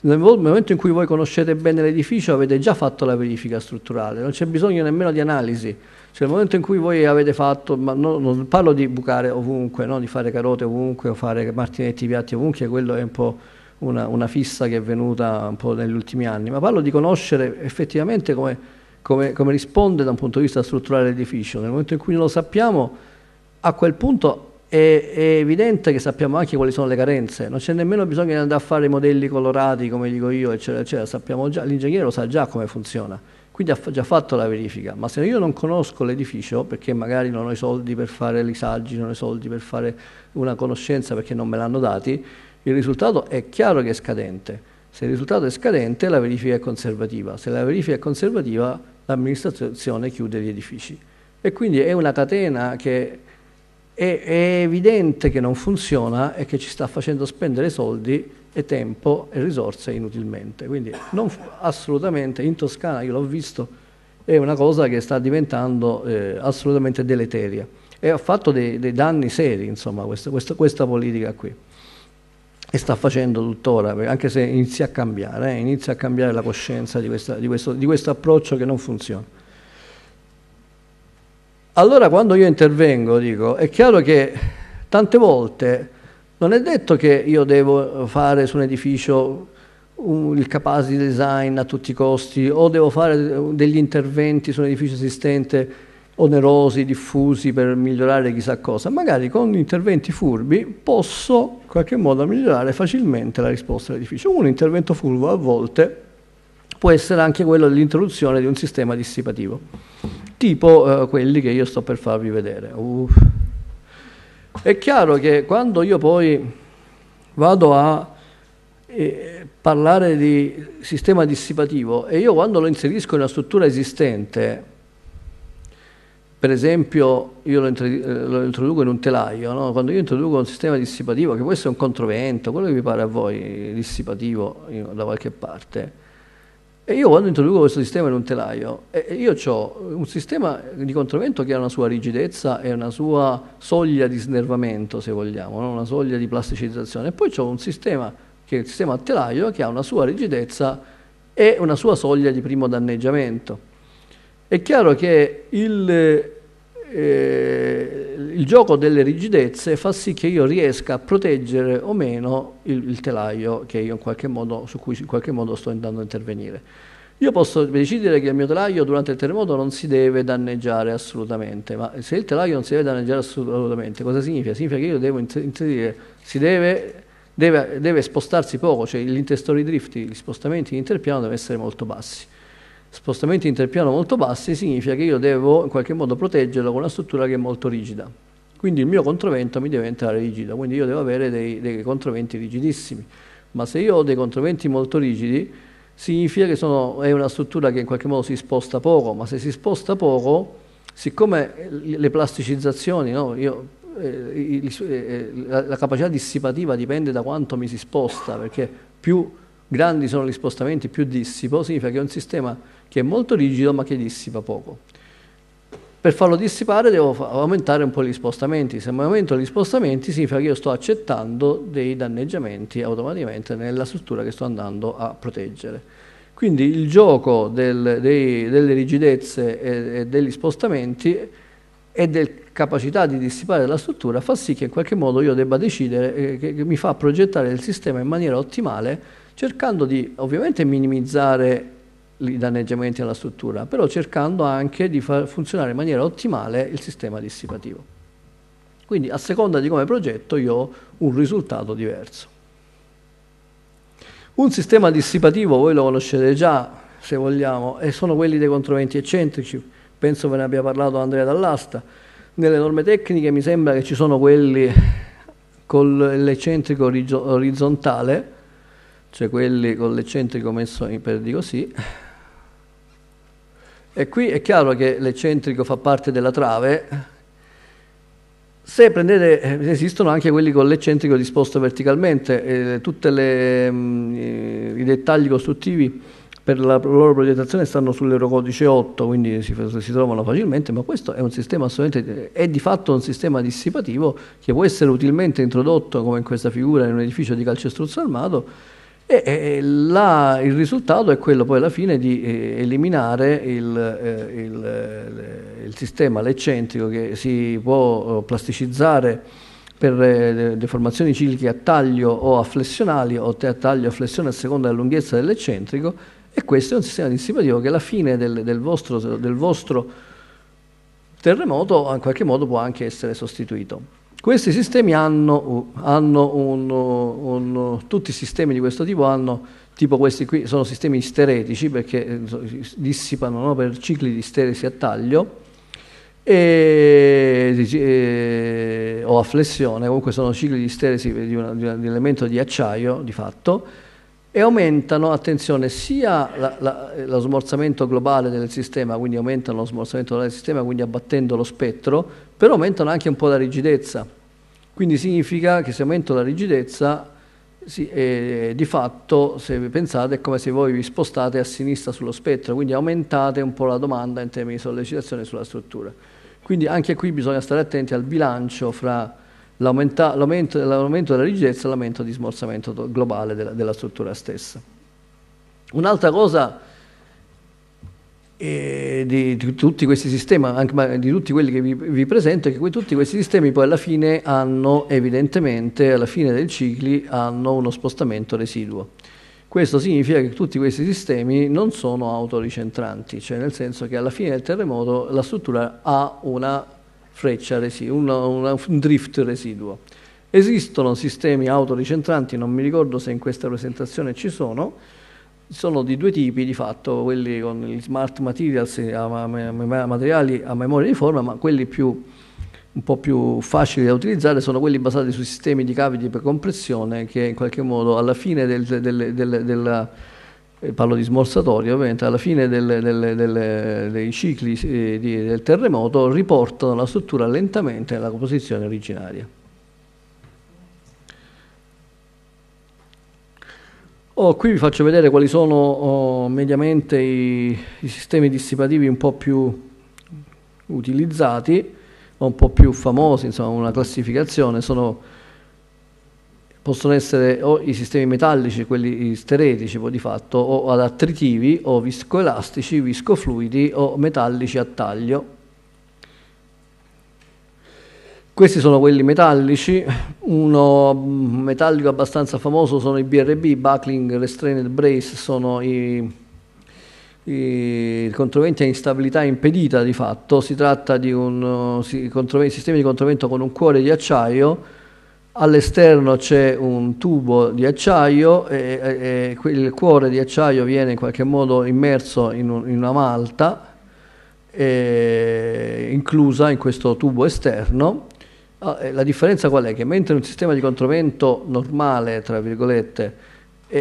Nel momento in cui voi conoscete bene l'edificio avete già fatto la verifica strutturale, non c'è bisogno nemmeno di analisi cioè nel momento in cui voi avete fatto, ma non, non parlo di bucare ovunque, no? di fare carote ovunque o fare martinetti piatti ovunque, quello è un po' una, una fissa che è venuta un po' negli ultimi anni, ma parlo di conoscere effettivamente come, come, come risponde da un punto di vista strutturale l'edificio. Nel momento in cui non lo sappiamo, a quel punto è, è, evidente che sappiamo anche quali sono le carenze, non c'è nemmeno bisogno di andare a fare i modelli colorati come dico io, eccetera, eccetera. Sappiamo già, l'ingegnere lo sa già come funziona quindi ha già fatto la verifica, ma se io non conosco l'edificio perché magari non ho i soldi per fare l'isaggi, non ho i soldi per fare una conoscenza perché non me l'hanno dati, il risultato è chiaro che è scadente. Se il risultato è scadente la verifica è conservativa, se la verifica è conservativa l'amministrazione chiude gli edifici. E quindi è una catena che è, è evidente che non funziona e che ci sta facendo spendere soldi e tempo e risorse inutilmente. Quindi non, assolutamente in Toscana, io l'ho visto, è una cosa che sta diventando eh, assolutamente deleteria e ha fatto dei, dei danni seri, insomma, questa, questa, questa, politica qui. E sta facendo tuttora, anche se inizia a cambiare, eh, inizia a cambiare la coscienza di, questa, di, questo, di questo approccio che non funziona. Allora quando io intervengo dico, è chiaro che tante volte non è detto che io devo fare su un edificio un, il capacity design a tutti i costi o devo fare degli interventi su un edificio esistente onerosi, diffusi per migliorare chissà cosa. Magari con interventi furbi posso in qualche modo migliorare facilmente la risposta all'edificio. Un intervento furbo a volte può essere anche quello dell'introduzione di un sistema dissipativo, tipo eh, quelli che io sto per farvi vedere. Uff. È chiaro che quando io poi vado a eh, parlare di sistema dissipativo e io quando lo inserisco in una struttura esistente, per esempio io lo, eh, introduco in un telaio, no? quando io introduco un sistema dissipativo, che può essere un controvento, quello che vi pare a voi, dissipativo da qualche parte, e io quando introduco questo sistema in un telaio, io ho un sistema di controvento che ha una sua rigidezza e una sua soglia di snervamento, se vogliamo, no? una soglia di plasticizzazione, e poi ho un sistema, che è il sistema a telaio, che ha una sua rigidezza e una sua soglia di primo danneggiamento. È chiaro che il, eh, il gioco delle rigidezze fa sì che io riesca a proteggere o meno il, il telaio modo, su cui in qualche modo sto andando a intervenire. Io posso decidere che il mio telaio durante il terremoto non si deve danneggiare assolutamente, ma se il telaio non si deve danneggiare assolutamente, cosa significa? Significa che io devo inserire, si deve, deve, deve spostarsi poco, cioè gli interstory drift, gli spostamenti in interpiano devono essere molto bassi spostamenti interpiano molto bassi significa che io devo in qualche modo proteggerlo con una struttura che è molto rigida. Quindi il mio controvento mi deve entrare rigido, quindi io devo avere dei, dei controventi rigidissimi. Ma se io ho dei controventi molto rigidi, significa che sono, è una struttura che in qualche modo si sposta poco, ma se si sposta poco, siccome le plasticizzazioni, no, io, eh, eh, la, la capacità dissipativa dipende da quanto mi si sposta, perché più grandi sono gli spostamenti, più dissipo, significa che è un sistema che è molto rigido ma che dissipa poco. Per farlo dissipare devo aumentare un po' gli spostamenti. Se aumento gli spostamenti significa che io sto accettando dei danneggiamenti automaticamente nella struttura che sto andando a proteggere. Quindi il gioco del, dei, delle rigidezze e, e degli spostamenti e della capacità di dissipare la struttura fa sì che in qualche modo io debba decidere, eh, che, che mi fa progettare il sistema in maniera ottimale, cercando di ovviamente minimizzare i danneggiamenti alla struttura, però cercando anche di far funzionare in maniera ottimale il sistema dissipativo. Quindi a seconda di come progetto io ho un risultato diverso. Un sistema dissipativo, voi lo conoscete già, se vogliamo, e sono quelli dei controventi eccentrici, penso ve ne abbia parlato Andrea Dall'Asta. Nelle norme tecniche mi sembra che ci sono quelli con l'eccentrico orizzontale, cioè quelli con l'eccentrico messo in, per di così, e qui è chiaro che l'eccentrico fa parte della trave. Se prendete, eh, esistono anche quelli con l'eccentrico disposto verticalmente, eh, tutti mm, eh, i dettagli costruttivi per la loro progettazione stanno sull'Eurocodice 8, quindi si, si, trovano facilmente, ma questo è un sistema assolutamente, è di fatto un sistema dissipativo che può essere utilmente introdotto, come in questa figura, in un edificio di calcestruzzo armato, e, e la, il risultato è quello poi alla fine di eh, eliminare il, eh, il, eh, il, sistema leccentrico che si può eh, plasticizzare per eh, deformazioni cicliche a taglio o a flessionali o a taglio a flessione a seconda della lunghezza dell'eccentrico e questo è un sistema dissipativo che alla fine del, del, vostro, del vostro terremoto in qualche modo può anche essere sostituito. Questi sistemi hanno, hanno un, un, tutti i sistemi di questo tipo hanno, tipo questi qui, sono sistemi isteretici perché eh, dissipano no, per cicli di steresi a taglio e, e, o a flessione, comunque sono cicli di steresi di, una, di un elemento di acciaio di fatto e aumentano, attenzione, sia la, la, lo smorzamento globale del sistema, quindi aumentano lo smorzamento globale del sistema, quindi abbattendo lo spettro, però aumentano anche un po' la rigidezza. Quindi significa che se aumento la rigidezza, sì, eh, di fatto, se pensate, è come se voi vi spostate a sinistra sullo spettro, quindi aumentate un po' la domanda in termini di sollecitazione sulla struttura. Quindi anche qui bisogna stare attenti al bilancio fra l'aumento, l'aumento della rigidezza e l'aumento di smorzamento globale della, della struttura stessa. Un'altra cosa eh, di, di, tutti questi sistemi, anche, di tutti quelli che vi, vi presento, è che que, tutti questi sistemi poi alla fine hanno, evidentemente, alla fine dei cicli, hanno uno spostamento residuo. Questo significa che tutti questi sistemi non sono autoricentranti, cioè nel senso che alla fine del terremoto la struttura ha una freccia residuo, un, un drift residuo. Esistono sistemi autoricentranti, non mi ricordo se in questa presentazione ci sono, sono di due tipi di fatto, quelli con gli smart materials, eh, materiali a memoria di forma, ma quelli più, un po' più facili da utilizzare sono quelli basati su sistemi di cavi di precompressione che in qualche modo alla fine del, del, del, della parlo di smorzatoria, ovviamente alla fine delle, delle, delle, dei cicli di, del terremoto riportano la struttura lentamente alla composizione originaria. Oh, qui vi faccio vedere quali sono oh, mediamente i, i, sistemi dissipativi un po' più utilizzati, un po' più famosi, insomma una classificazione, sono possono essere o i sistemi metallici, quelli steretici di fatto, o ad attritivi, o viscoelastici, viscofluidi o metallici a taglio. Questi sono quelli metallici, uno mm, metallico abbastanza famoso sono i BRB, Buckling Restrained Brace, sono i, i controventi a instabilità impedita di fatto, si tratta di un si, sistema di controvento con un cuore di acciaio all'esterno c'è un tubo di acciaio e, e, e, il cuore di acciaio viene in qualche modo immerso in, un, in una malta inclusa in questo tubo esterno. Ah, la differenza qual è? Che mentre un sistema di controvento normale, tra virgolette,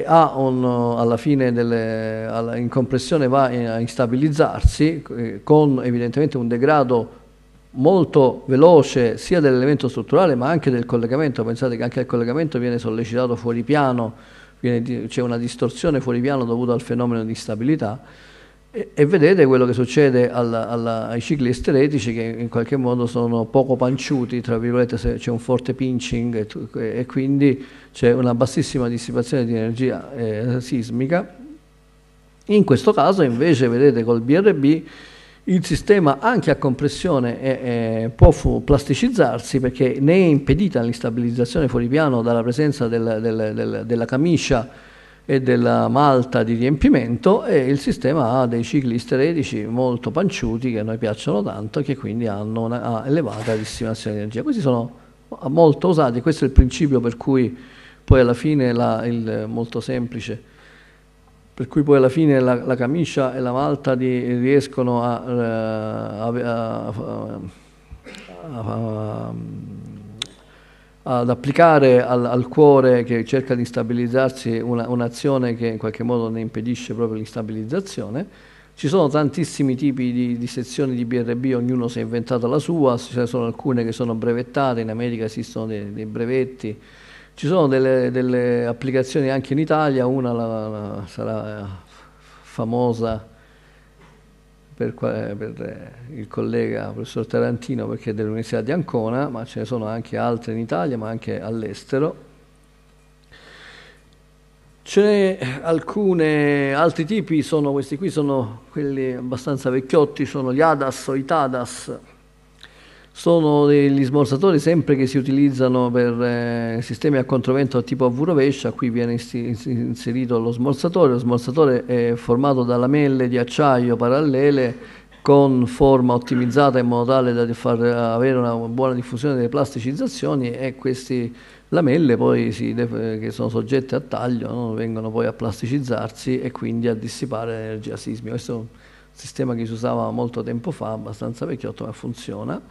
ha un, alla fine delle, alla, in compressione va a instabilizzarsi eh, con evidentemente un degrado molto veloce sia dell'elemento strutturale ma anche del collegamento, pensate che anche il collegamento viene sollecitato fuori piano, c'è una distorsione fuori piano dovuta al fenomeno di instabilità e, e vedete quello che succede alla, alla, ai cicli esteretici che in qualche modo sono poco panciuti, tra virgolette c'è un forte pinching e, e quindi c'è una bassissima dissipazione di energia eh, sismica. In questo caso invece vedete col BRB il sistema anche a compressione è, è, può plasticizzarsi perché ne è impedita l'instabilizzazione fuoripiano dalla presenza del, del, del, della camicia e della malta di riempimento e il sistema ha dei cicli isteretici molto panciuti che a noi piacciono tanto e che quindi hanno una elevata dissimazione di energia. Questi sono molto usati, questo è il principio per cui poi alla fine la, il molto semplice per cui poi alla fine la, la camicia e la malta di, riescono eh, a, a, a, ad applicare al, al, cuore che cerca di stabilizzarsi una, un'azione che in qualche modo ne impedisce proprio l'instabilizzazione. Ci sono tantissimi tipi di, di sezioni di BRB, ognuno si è inventato la sua, ce ne sono alcune che sono brevettate, in America esistono dei, dei brevetti, ci sono delle, delle applicazioni anche in Italia, una la, la, sarà eh, famosa per, eh, per, eh, il collega professor Tarantino perché è dell'Università di Ancona, ma ce ne sono anche altre in Italia, ma anche all'estero. Ce n'è alcune, altri tipi sono questi qui, sono quelli abbastanza vecchiotti, sono gli ADAS o i TADAS, sono degli smorzatori sempre che si utilizzano per eh, sistemi a controvento tipo a V rovescia, qui viene inserito lo smorzatore, lo smorzatore è formato da lamelle di acciaio parallele con forma ottimizzata in modo tale da far avere una buona diffusione delle plasticizzazioni e queste lamelle poi si, che sono soggette a taglio no? vengono poi a plasticizzarsi e quindi a dissipare l'energia sismica. Questo è un sistema che si usava molto tempo fa, abbastanza vecchiotto ma funziona.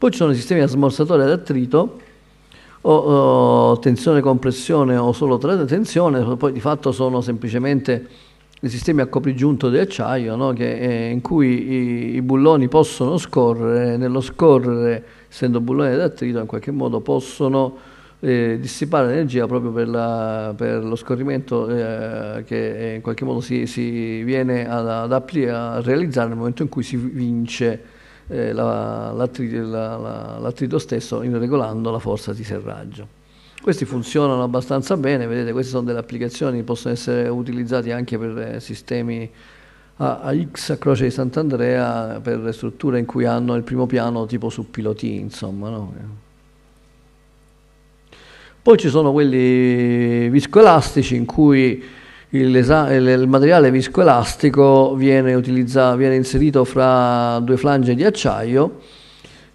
Poi ci sono i sistemi a smorzatore ad attrito, o, o tensione compressione o solo tensione, poi di fatto sono semplicemente i sistemi a coprigiunto di acciaio no? che, eh, in cui i, i, bulloni possono scorrere, nello scorrere, essendo bulloni ad attrito, in qualche modo possono eh, dissipare l'energia proprio per, la, per lo scorrimento eh, che eh, in qualche modo si, si viene ad, ad a realizzare nel momento in cui si vince eh, l'attrito stesso regolando la forza di serraggio. Questi funzionano abbastanza bene, vedete queste sono delle applicazioni che possono essere utilizzate anche per eh, sistemi a, X a Croce di Sant'Andrea per strutture in cui hanno il primo piano tipo su piloti, insomma. No? Poi ci sono quelli viscoelastici in cui il, il materiale viscoelastico viene, viene inserito fra due flange di acciaio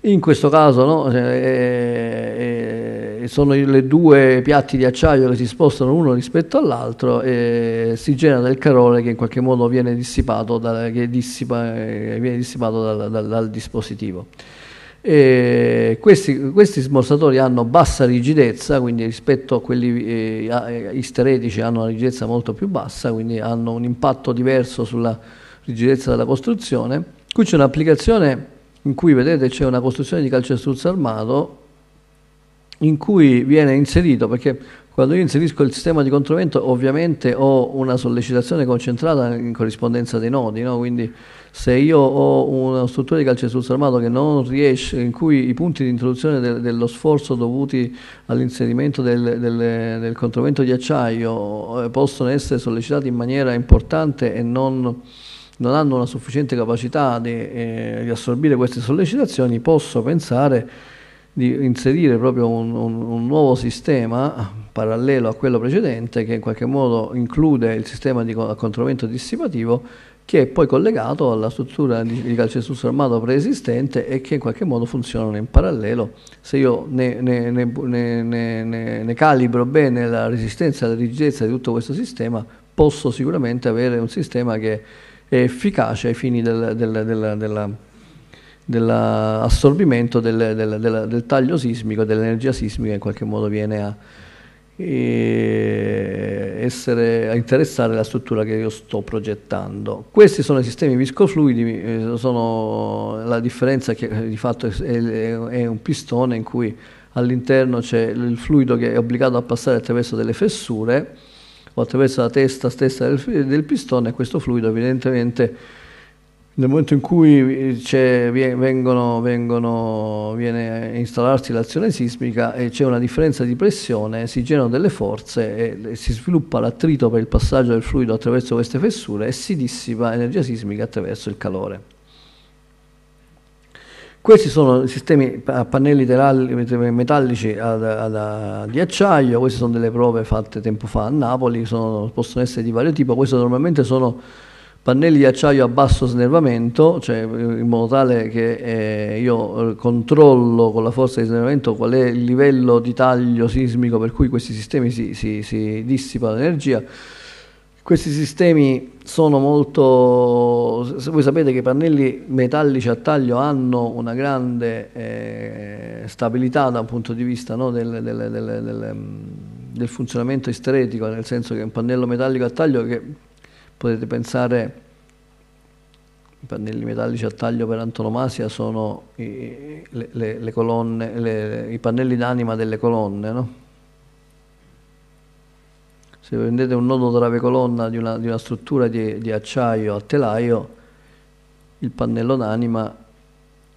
in questo caso no, eh, eh, eh, sono le due piatti di acciaio che si spostano uno rispetto all'altro e si genera del calore che in qualche modo viene dissipato, da, dissipa, eh, viene dissipato dal, dal, dal dispositivo. Eh, questi, questi, smorzatori hanno bassa rigidezza, quindi rispetto a quelli eh, isteretici eh, hanno una rigidezza molto più bassa, quindi hanno un impatto diverso sulla rigidezza della costruzione. Qui c'è un'applicazione in cui vedete c'è una costruzione di calcestruzzo armato in cui viene inserito, perché quando io inserisco il sistema di controvento ovviamente ho una sollecitazione concentrata in corrispondenza dei nodi, no? quindi se io ho una struttura di calcio armato che non riesce, in cui i punti di introduzione de dello sforzo dovuti all'inserimento del, del, del, controvento di acciaio eh, possono essere sollecitati in maniera importante e non non hanno una sufficiente capacità di, eh, di, assorbire queste sollecitazioni, posso pensare di inserire proprio un, un, un nuovo sistema parallelo a quello precedente che in qualche modo include il sistema di controvento dissipativo che è poi collegato alla struttura di calcestruzzo armato preesistente e che in qualche modo funzionano in parallelo. Se io ne, ne, ne, ne calibro bene la resistenza e la rigidezza di tutto questo sistema, posso sicuramente avere un sistema che è efficace ai fini del, del, del, dell'assorbimento del, taglio sismico, dell'energia sismica che in qualche modo viene a, essere, a interessare la struttura che io sto progettando. Questi sono i sistemi viscofluidi, eh, sono, la differenza è che eh, di fatto è, è un pistone in cui all'interno c'è il fluido che è obbligato a passare attraverso delle fessure o attraverso la testa stessa del, del pistone e questo fluido evidentemente nel momento in cui eh, vengono, vengono, viene a installarsi l'azione sismica e c'è una differenza di pressione, si generano delle forze e si sviluppa l'attrito per il passaggio del fluido attraverso queste fessure e si dissipa energia sismica attraverso il calore. Questi sono sistemi a pannelli eh, metallici ad, ad, ad, di acciaio, queste sono delle prove fatte tempo fa a Napoli, sono, possono essere di vario tipo, queste normalmente sono pannelli di acciaio a basso snervamento, cioè eh, in modo tale che eh, io eh, controllo con la forza di snervamento qual è il livello di taglio sismico per cui questi sistemi si, si, si dissipa l'energia. Questi sistemi sono molto... voi sapete che i pannelli metallici a taglio hanno una grande eh, stabilità da un punto di vista no, del, del, del, del mm, funzionamento esteretico, nel senso che un pannello metallico a taglio che Potete pensare i pannelli metallici a taglio per antonomasia sono i, le, le, le colonne, i pannelli d'anima delle colonne, no? Se prendete un nodo trave colonna di una, di una struttura di, di acciaio a telaio, il pannello d'anima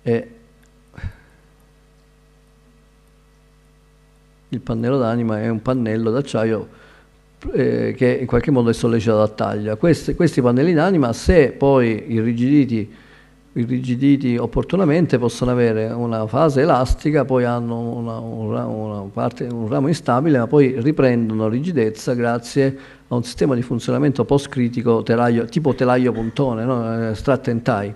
è il pannello d'anima è un pannello d'acciaio eh, che in qualche modo è sollecitato a taglia. Questi, questi pannelli in anima, se poi irrigiditi, irrigiditi, opportunamente, possono avere una fase elastica, poi hanno una, una, una parte, un ramo instabile, ma poi riprendono rigidezza grazie a un sistema di funzionamento post-critico telaio, tipo telaio-puntone, no? Eh, strattentai.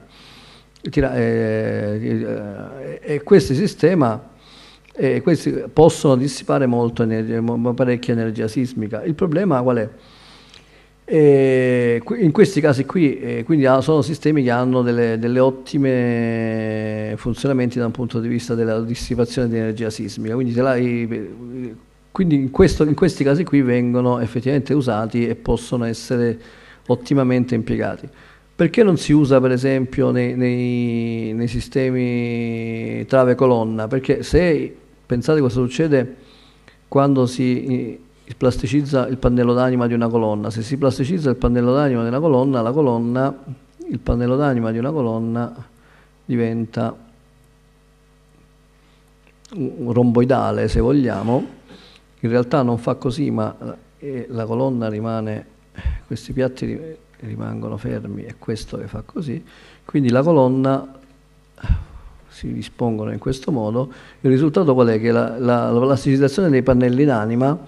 E, eh, eh, eh questo sistema e questi possono dissipare molto energia, parecchia energia sismica. Il problema qual è? E in questi casi qui, eh, quindi sono sistemi che hanno delle, delle, ottime funzionamenti da un punto di vista della dissipazione di energia sismica, quindi, la, i, quindi in, questo, in, questi casi qui vengono effettivamente usati e possono essere ottimamente impiegati. Perché non si usa per esempio nei, nei, nei sistemi trave colonna? Perché se Pensate cosa succede quando eh, si plasticizza il pannello d'anima di una colonna. Se si plasticizza il pannello d'anima di una colonna, la colonna, il pannello d'anima di una colonna diventa romboidale, se vogliamo. In realtà non fa così, ma eh, la colonna rimane, questi piatti rimangono fermi e questo che fa così. Quindi la colonna si dispongono in questo modo, il risultato qual è? Che la, la, la plasticizzazione dei pannelli in anima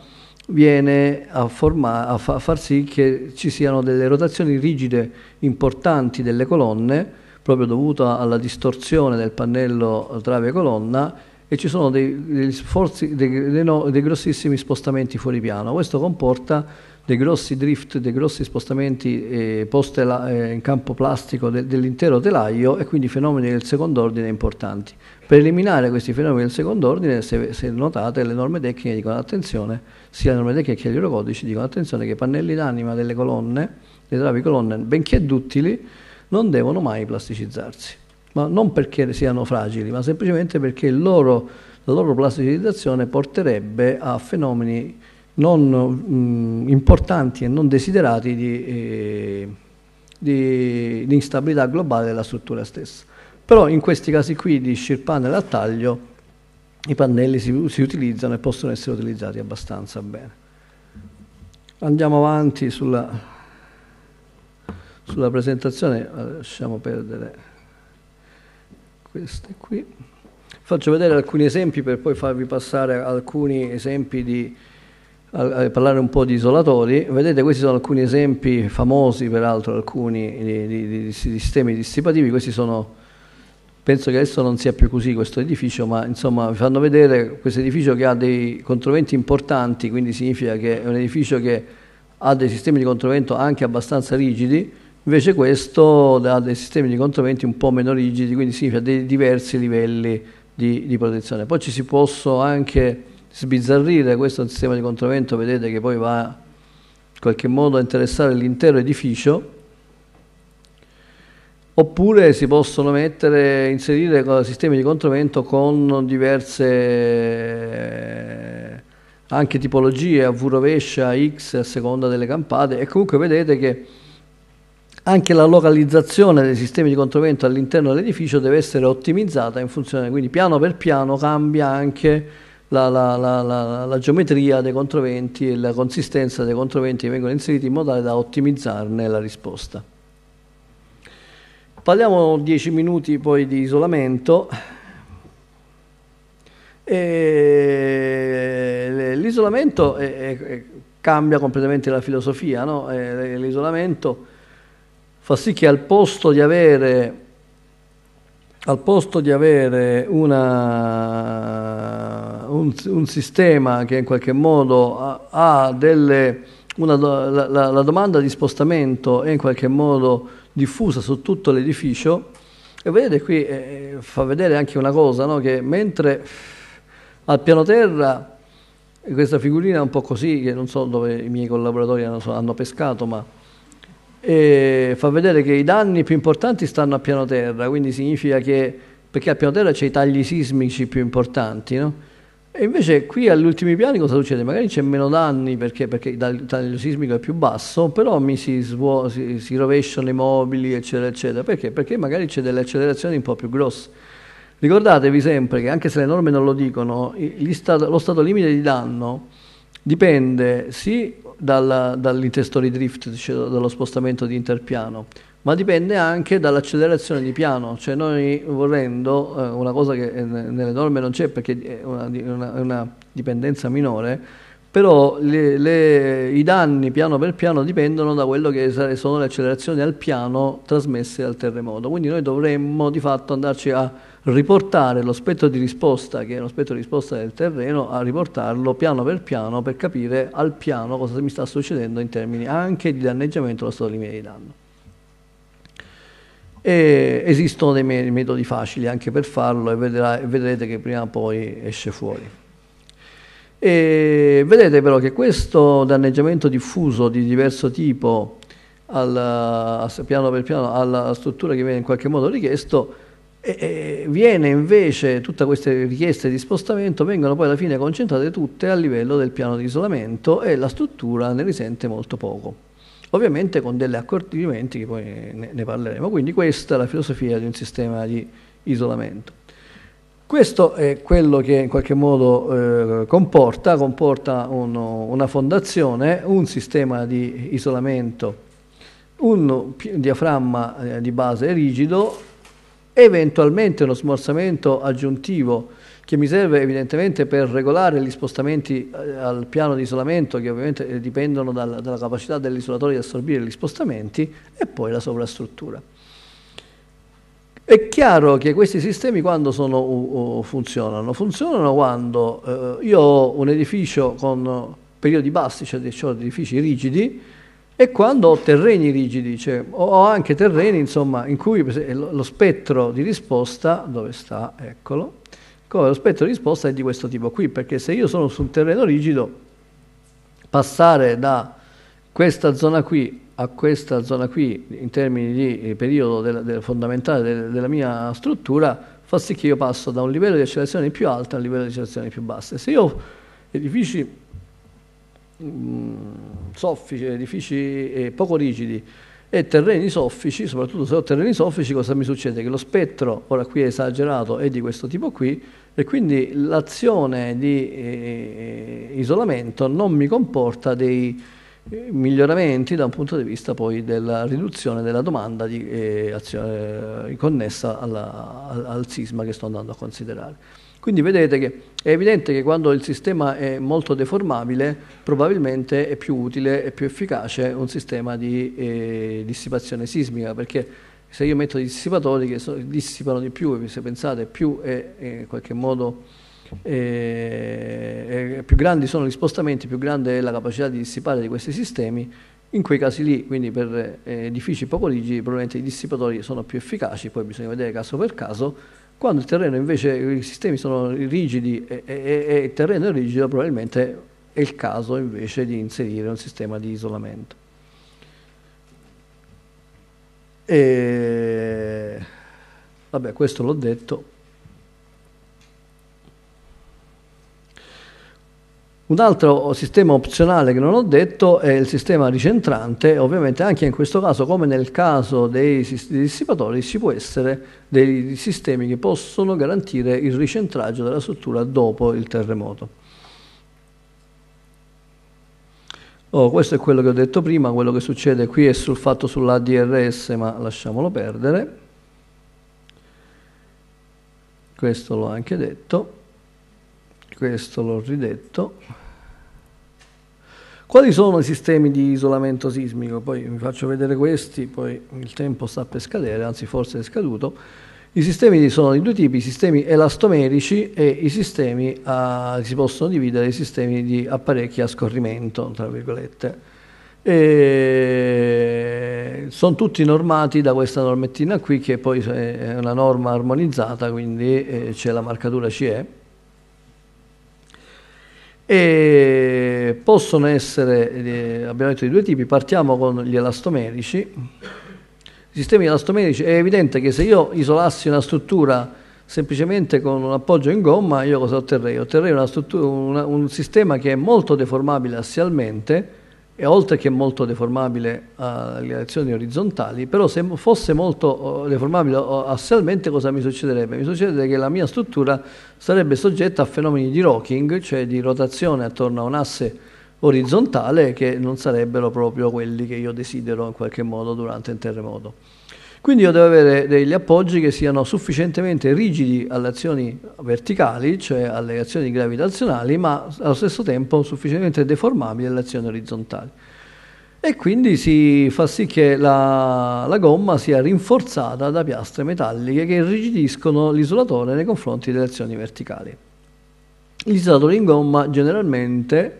viene a, forma, a, fa, a, far sì che ci siano delle rotazioni rigide importanti delle colonne, proprio dovuta alla distorsione del pannello trave colonna, e ci sono dei, dei, sforzi, dei, dei no, grossissimi spostamenti fuori piano. Questo comporta dei grossi drift, dei grossi spostamenti eh, postela, eh, in campo plastico de, dell'intero telaio e quindi fenomeni del secondo ordine importanti. Per eliminare questi fenomeni del secondo ordine, se, se notate, le norme tecniche dicono attenzione, sia le norme tecniche che gli eurocodici dicono attenzione che i pannelli d'anima delle colonne, dei travi colonne, benché duttili, non devono mai plasticizzarsi, ma non perché siano fragili, ma semplicemente perché loro, la loro plasticizzazione porterebbe a fenomeni non mh, mm, importanti e non desiderati di, eh, di, di, instabilità globale della struttura stessa. Però in questi casi qui di scirpanello a taglio i pannelli si, si utilizzano e possono essere utilizzati abbastanza bene. Andiamo avanti sulla, sulla presentazione, lasciamo perdere queste qui. Faccio vedere alcuni esempi per poi farvi passare alcuni esempi di, a eh, parlare un po' di isolatori, vedete questi sono alcuni esempi famosi peraltro, alcuni eh, di, di, di, sistemi dissipativi, questi sono, penso che adesso non sia più così questo edificio, ma insomma vi fanno vedere questo edificio che ha dei controventi importanti, quindi significa che è un edificio che ha dei sistemi di controvento anche abbastanza rigidi, invece questo ha dei sistemi di controventi un po' meno rigidi, quindi significa dei diversi livelli di, di protezione. Poi ci si possono anche sbizzarrire, questo è un sistema di controvento, vedete che poi va in qualche modo a interessare l'intero edificio, oppure si possono mettere, inserire sistemi di controvento con diverse eh, anche tipologie a V rovescia, X a seconda delle campate e comunque vedete che anche la localizzazione dei sistemi di controvento all'interno dell'edificio deve essere ottimizzata in funzione, quindi piano per piano cambia anche la, la, la, la, geometria dei controventi e la consistenza dei controventi che vengono inseriti in modo tale da ottimizzarne la risposta. Parliamo 10 minuti poi di isolamento. E eh, l'isolamento è, è, cambia completamente la filosofia, no? Eh, eh, l'isolamento fa sì che al posto di avere al posto di avere una un, un, sistema che in qualche modo ha, ha delle, una, la, la, la, domanda di spostamento è in qualche modo diffusa su tutto l'edificio e vedete qui eh, eh fa vedere anche una cosa, no? che mentre al piano terra questa figurina è un po' così, che non so dove i miei collaboratori hanno, hanno pescato, ma eh, fa vedere che i danni più importanti stanno a piano terra, quindi significa che perché a piano terra c'è i tagli sismici più importanti, no? E invece qui agli ultimi piani cosa succede? Magari c'è meno danni perché, perché il taglio sismico è più basso, però mi si, svuo, si, si, rovesciano i mobili, eccetera, eccetera. Perché? Perché magari c'è delle accelerazioni un po' più grosse. Ricordatevi sempre che, anche se le norme non lo dicono, stato, lo stato limite di danno dipende sì dalla, dall'intestory drift, cioè dallo spostamento di interpiano, ma dipende anche dall'accelerazione di piano, cioè noi vorrendo, eh, una cosa che eh, nelle norme non c'è perché è eh, una, una, una dipendenza minore, però le, le, i danni piano per piano dipendono da quello che sono le accelerazioni al piano trasmesse dal terremoto, quindi noi dovremmo di fatto andarci a riportare lo spettro di risposta, che è lo spettro di risposta del terreno, a riportarlo piano per piano per capire al piano cosa mi sta succedendo in termini anche di danneggiamento dello stato di linea di danno. E esistono dei metodi facili anche per farlo e, vedrete che prima o poi esce fuori. E vedete però che questo danneggiamento diffuso di diverso tipo alla, piano per piano alla struttura che viene in qualche modo richiesto e, viene invece tutte queste richieste di spostamento vengono poi alla fine concentrate tutte a livello del piano di isolamento e la struttura ne risente molto poco ovviamente con degli accortimenti che poi ne, ne parleremo. Quindi questa è la filosofia di un sistema di isolamento. Questo è quello che in qualche modo eh, comporta, comporta uno, una fondazione, un sistema di isolamento, un diaframma eh, di base rigido, eventualmente uno smorzamento aggiuntivo che mi serve evidentemente per regolare gli spostamenti eh, al piano di isolamento che ovviamente eh, dipendono dalla, dalla capacità dell'isolatore di assorbire gli spostamenti e poi la sovrastruttura. È chiaro che questi sistemi quando sono, funzionano? Funzionano quando eh, io ho un edificio con periodi bassi, cioè ho cioè edifici rigidi, e quando ho terreni rigidi, cioè ho anche terreni insomma, in cui lo spettro di risposta, dove sta, eccolo, come lo spettro di risposta è di questo tipo qui, perché se io sono su un terreno rigido, passare da questa zona qui a questa zona qui in termini di eh, periodo del, del fondamentale del, della mia struttura fa sì che io passo da un livello di accelerazione più alto a un livello di accelerazione più basso. Se io edifici mh, mm, soffici, edifici eh, poco rigidi e terreni soffici, soprattutto se ho terreni soffici, cosa mi succede? Che lo spettro, ora qui è esagerato, è di questo tipo qui, e quindi l'azione di eh, isolamento non mi comporta dei eh, miglioramenti da un punto di vista poi della riduzione della domanda di, eh, azione, eh, connessa alla, al, al sisma che sto andando a considerare. Quindi vedete che è evidente che quando il sistema è molto deformabile probabilmente è più utile e più efficace un sistema di eh, dissipazione sismica perché se io metto dissipatori che so, dissipano di più, se pensate più è, è in qualche modo è, più grandi sono gli spostamenti, più grande è la capacità di dissipare di questi sistemi, in quei casi lì, quindi per eh, edifici poco rigidi, probabilmente i dissipatori sono più efficaci, poi bisogna vedere caso per caso. Quando il terreno invece, i sistemi sono rigidi e, e, e il terreno è rigido, probabilmente è il caso invece di inserire un sistema di isolamento. E... Vabbè, questo l'ho detto. Un altro sistema opzionale che non ho detto è il sistema ricentrante, ovviamente anche in questo caso, come nel caso dei, dei dissipatori, ci può essere dei sistemi che possono garantire il ricentraggio della struttura dopo il terremoto. Oh, questo è quello che ho detto prima, quello che succede qui è sul fatto sull'ADRS, ma lasciamolo perdere. Questo l'ho anche detto, questo l'ho ridetto. Quali sono i sistemi di isolamento sismico? Poi vi faccio vedere questi, poi il tempo sta per scadere, anzi forse è scaduto. I sistemi sono di due tipi, i sistemi elastomerici e i sistemi a, ah, si possono dividere, i sistemi di apparecchi a scorrimento, tra virgolette. E sono tutti normati da questa normettina qui che poi eh, è una norma armonizzata, quindi eh, c'è la marcatura CE. E possono essere, eh, abbiamo detto, di due tipi, partiamo con gli elastomerici sistemi elastomerici, è evidente che se io isolassi una struttura semplicemente con un appoggio in gomma, io cosa otterrei? Otterrei una una, un sistema che è molto deformabile assialmente e oltre che molto deformabile alle azioni orizzontali, però se fosse molto oh, deformabile oh, assialmente cosa mi succederebbe? Mi succederebbe che la mia struttura sarebbe soggetta a fenomeni di rocking, cioè di rotazione attorno a un asse orizzontale che non sarebbero proprio quelli che io desidero in qualche modo durante un terremoto. Quindi io devo avere degli appoggi che siano sufficientemente rigidi alle azioni verticali, cioè alle azioni gravitazionali, ma allo stesso tempo sufficientemente deformabili alle azioni orizzontali. E quindi si fa sì che la, la gomma sia rinforzata da piastre metalliche che irrigidiscono l'isolatore nei confronti delle azioni verticali. L'isolatore in gomma generalmente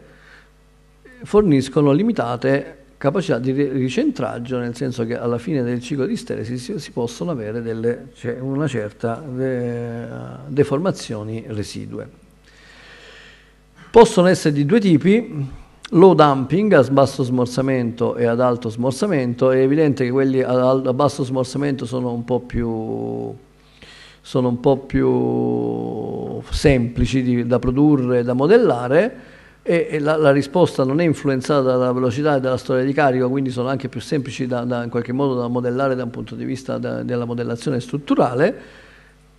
forniscono limitate capacità di ricentraggio, nel senso che alla fine del ciclo di steresi si, si possono avere delle, cioè una certa de, deformazioni residue. Possono essere di due tipi, low dumping a basso smorzamento e ad alto smorzamento, è evidente che quelli a, basso smorzamento sono un po' più sono un po' più semplici di, da produrre, e da modellare, e la, la, risposta non è influenzata dalla velocità e dalla storia di carico, quindi sono anche più semplici da, da in qualche modo da modellare da un punto di vista da, della modellazione strutturale.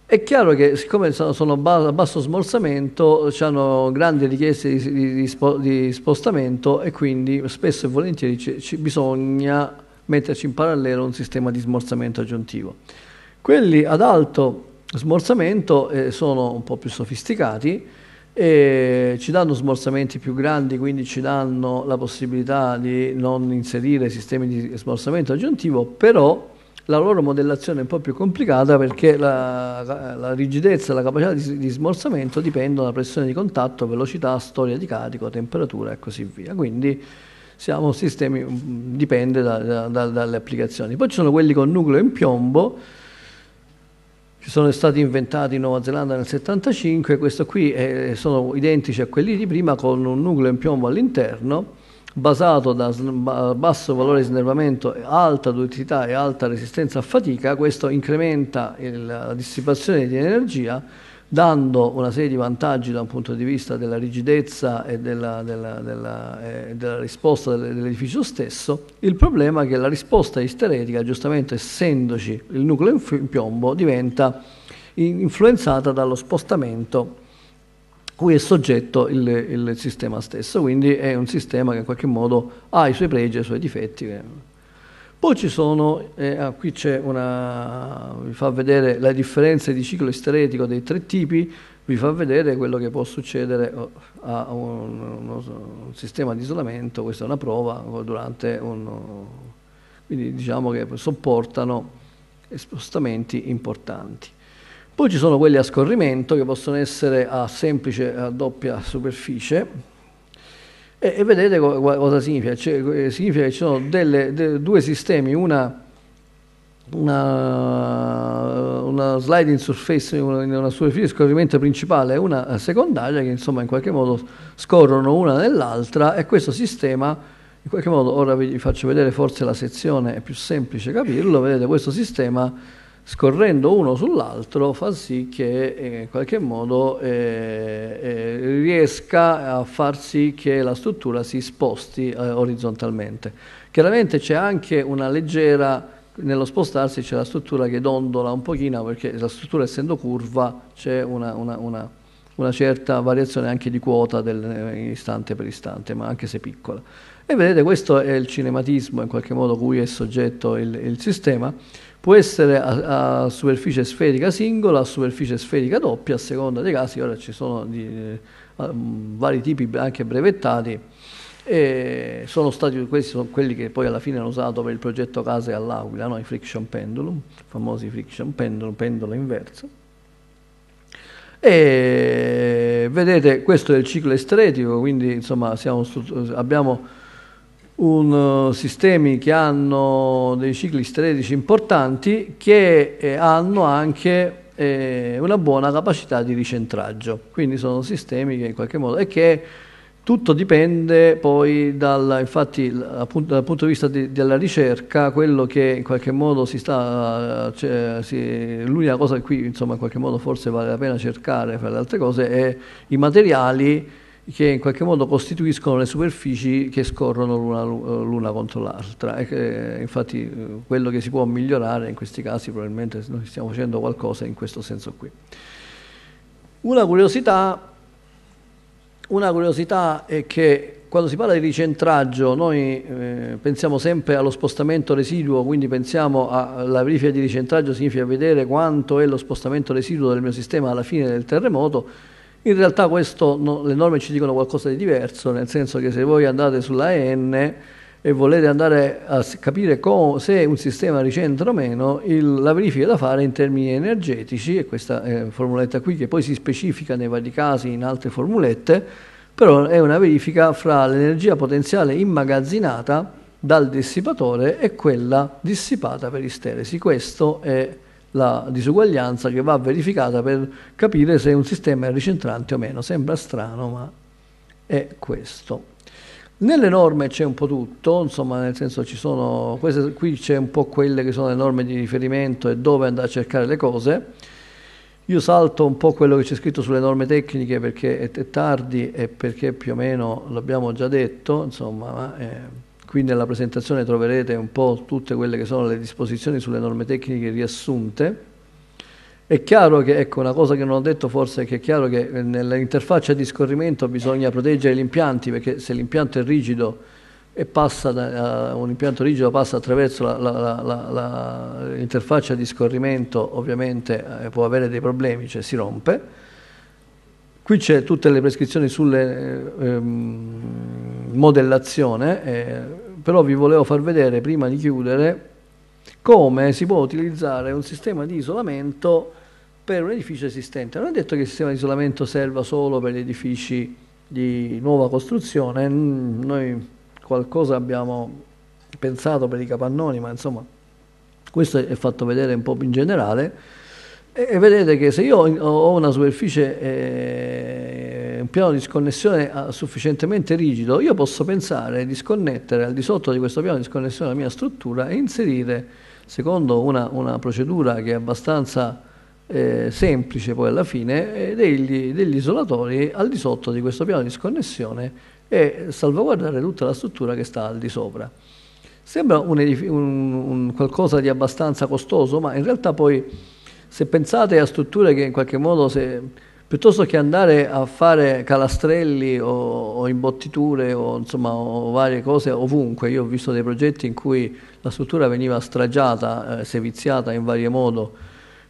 È chiaro che siccome sono a basso smorzamento hanno grandi richieste di, di, di, spostamento e quindi spesso e volentieri ci, ci bisogna metterci in parallelo un sistema di smorzamento aggiuntivo. Quelli ad alto smorzamento eh, sono un po' più sofisticati, e ci danno smorzamenti più grandi, quindi ci danno la possibilità di non inserire sistemi di smorzamento aggiuntivo, però la loro modellazione è un po' più complicata perché la, la rigidezza e la capacità di, di, smorsamento dipendono dalla pressione di contatto, velocità, storia di carico, temperatura e così via. Quindi siamo sistemi, dipende da, da, dalle applicazioni. Poi ci sono quelli con nucleo in piombo, ci sono stati inventati in Nuova Zelanda nel 75, questo qui è, sono identici a quelli di prima con un nucleo in piombo all'interno basato da basso valore di snervamento, alta dutità e alta resistenza a fatica, questo incrementa il, la dissipazione di energia dando una serie di vantaggi da un punto di vista della rigidezza e della, della, della, eh, della risposta dell'edificio stesso, il problema è che la risposta isteretica, giustamente essendoci il nucleo in, in piombo, diventa influenzata dallo spostamento cui è soggetto il, il sistema stesso, quindi è un sistema che in qualche modo ha i suoi pregi e i suoi difetti. Poi ci sono, eh, ah, qui c'è una, vi fa vedere le differenze di ciclo esteretico dei tre tipi, vi fa vedere quello che può succedere oh, a un, uno, un sistema di isolamento, questa è una prova, durante un, quindi diciamo che sopportano spostamenti importanti. Poi ci sono quelli a scorrimento che possono essere a semplice a doppia superficie, e, e vedete co, cosa significa? Cioè, eh, significa che ci sono delle, de, due sistemi, una, una, una sliding surface, una, una superficie di scorrimento principale e una secondaria che insomma in qualche modo scorrono una nell'altra e questo sistema in qualche modo, ora vi faccio vedere forse la sezione, è più semplice capirlo, vedete questo sistema scorrendo uno sull'altro fa sì che eh, in qualche modo eh, eh, riesca a far sì che la struttura si sposti eh, orizzontalmente. Chiaramente c'è anche una leggera nello spostarsi c'è la struttura che dondola un pochino perché la struttura essendo curva c'è una, una, una, una, certa variazione anche di quota del, istante per istante, ma anche se piccola. E vedete questo è il cinematismo in qualche modo cui è soggetto il, il sistema, può essere a, a, superficie sferica singola, a superficie sferica doppia, a seconda dei casi, ora ci sono di, eh, vari tipi anche brevettati, e sono stati, questi sono quelli che poi alla fine hanno usato per il progetto Case all'Aquila, no? i friction pendulum, i famosi friction pendulum, pendolo inverso. E vedete, questo è il ciclo estretico, quindi insomma siamo, abbiamo un, eh, sistemi che hanno dei cicli steretici importanti che eh, hanno anche eh, una buona capacità di ricentraggio. Quindi sono sistemi che in qualche modo... E che tutto dipende poi dal, infatti, appunto, dal punto di vista di, della ricerca, quello che in qualche modo si sta, cioè, l'unica cosa che qui insomma in qualche modo forse vale la pena cercare fra le altre cose è i materiali che in qualche modo costituiscono le superfici che scorrono l'una, contro l'altra. Eh, infatti eh, quello che si può migliorare in questi casi probabilmente noi stiamo facendo qualcosa in questo senso qui. Una curiosità, una curiosità è che quando si parla di ricentraggio noi eh, pensiamo sempre allo spostamento residuo, quindi pensiamo alla verifica di ricentraggio significa vedere quanto è lo spostamento residuo del mio sistema alla fine del terremoto, in realtà questo, no, le norme ci dicono qualcosa di diverso, nel senso che se voi andate sulla N e volete andare a capire se un sistema ricentra o meno, il, la verifica da fare in termini energetici, e questa eh, formuletta qui che poi si specifica nei vari casi in altre formulette, però è una verifica fra l'energia potenziale immagazzinata dal dissipatore e quella dissipata per isteresi. Questo è la disuguaglianza che va verificata per capire se un sistema è ricentrante o meno. Sembra strano, ma è questo. Nelle norme c'è un po' tutto, insomma, nel senso ci sono, queste, qui c'è un po' quelle che sono le norme di riferimento e dove andare a cercare le cose. Io salto un po' quello che c'è scritto sulle norme tecniche perché è, tardi e perché più o meno l'abbiamo già detto, insomma, ma, eh, Qui nella presentazione troverete un po' tutte quelle che sono le disposizioni sulle norme tecniche riassunte. È chiaro che, ecco, una cosa che non ho detto forse è che è chiaro che eh, nell'interfaccia di scorrimento bisogna proteggere gli impianti, perché se l'impianto è rigido e da, uh, un impianto rigido passa attraverso l'interfaccia di scorrimento, ovviamente eh, può avere dei problemi, cioè si rompe. Qui c'è tutte le prescrizioni sulle eh, ehm, modellazione. Eh, però vi volevo far vedere prima di chiudere come si può utilizzare un sistema di isolamento per un edificio esistente. Non è detto che il sistema di isolamento serva solo per gli edifici di nuova costruzione, noi qualcosa abbiamo pensato per i capannoni, ma insomma questo è fatto vedere un po' più in generale. E, vedete che se io ho una superficie eh, un piano di sconnessione ah, sufficientemente rigido, io posso pensare di sconnettere al di sotto di questo piano di sconnessione la mia struttura e inserire, secondo una, una procedura che è abbastanza eh, semplice poi alla fine, eh, degli, degli isolatori al di sotto di questo piano di sconnessione e salvaguardare tutta la struttura che sta al di sopra. Sembra un un, un qualcosa di abbastanza costoso, ma in realtà poi se pensate a strutture che in qualche modo se, piuttosto che andare a fare calastrelli o, o imbottiture o, insomma, o varie cose ovunque. Io ho visto dei progetti in cui la struttura veniva stragiata, eh, seviziata in vario modo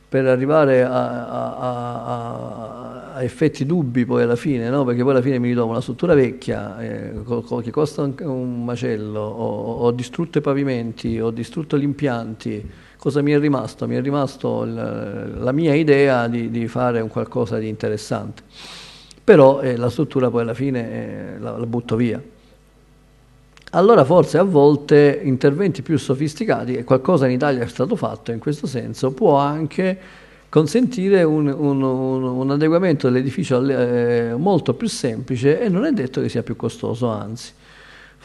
per arrivare a, a, a, effetti dubbi poi alla fine, no? perché poi alla fine mi ritrovo una struttura vecchia eh, che costa un, macello, ho, ho distrutto i pavimenti, ho distrutto gli impianti, cosa mi è rimasto? Mi è rimasto il, la mia idea di, di, fare un qualcosa di interessante, però eh, la struttura poi alla fine eh, la, la butto via. Allora forse a volte interventi più sofisticati, e qualcosa in Italia è stato fatto in questo senso, può anche consentire un, un, un adeguamento dell'edificio eh, molto più semplice e non è detto che sia più costoso, anzi.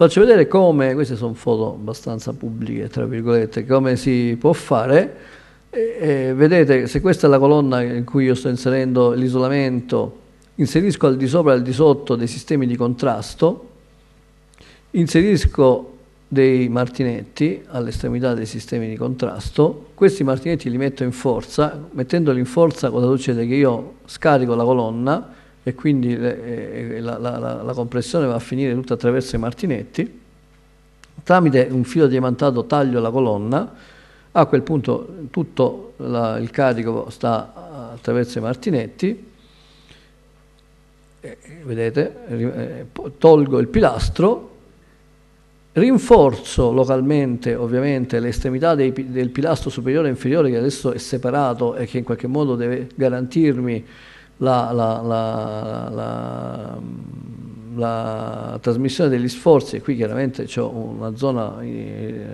Faccio vedere come, queste sono foto abbastanza pubbliche, tra virgolette, come si può fare. E, e, vedete, se questa è la colonna in cui io sto inserendo l'isolamento, inserisco al di sopra e al di sotto dei sistemi di contrasto, inserisco dei martinetti all'estremità dei sistemi di contrasto, questi martinetti li metto in forza, mettendoli in forza cosa succede? Che io scarico la colonna, e quindi eh, eh, le, la, la, la, compressione va a finire tutta attraverso i martinetti, tramite un filo diamantato taglio la colonna, a quel punto tutto la, il carico sta attraverso i martinetti, e, eh, vedete, tolgo il pilastro, rinforzo localmente ovviamente le l'estremità del pilastro superiore e inferiore che adesso è separato e che in qualche modo deve garantirmi la, la, la, la, trasmissione degli sforzi, e qui chiaramente c'è una zona eh,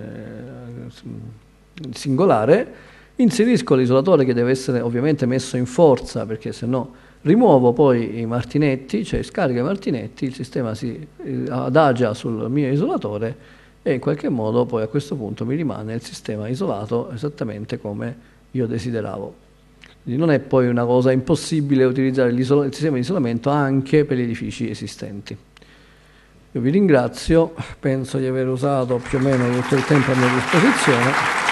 singolare, inserisco l'isolatore che deve essere ovviamente messo in forza perché se no rimuovo poi i martinetti, cioè scarico i martinetti, il sistema si eh, adagia sul mio isolatore e in qualche modo poi a questo punto mi rimane il sistema isolato esattamente come io desideravo. Quindi non è poi una cosa impossibile utilizzare il sistema di isolamento anche per gli edifici esistenti. Io vi ringrazio, penso di aver usato più o meno tutto il tempo a mia disposizione.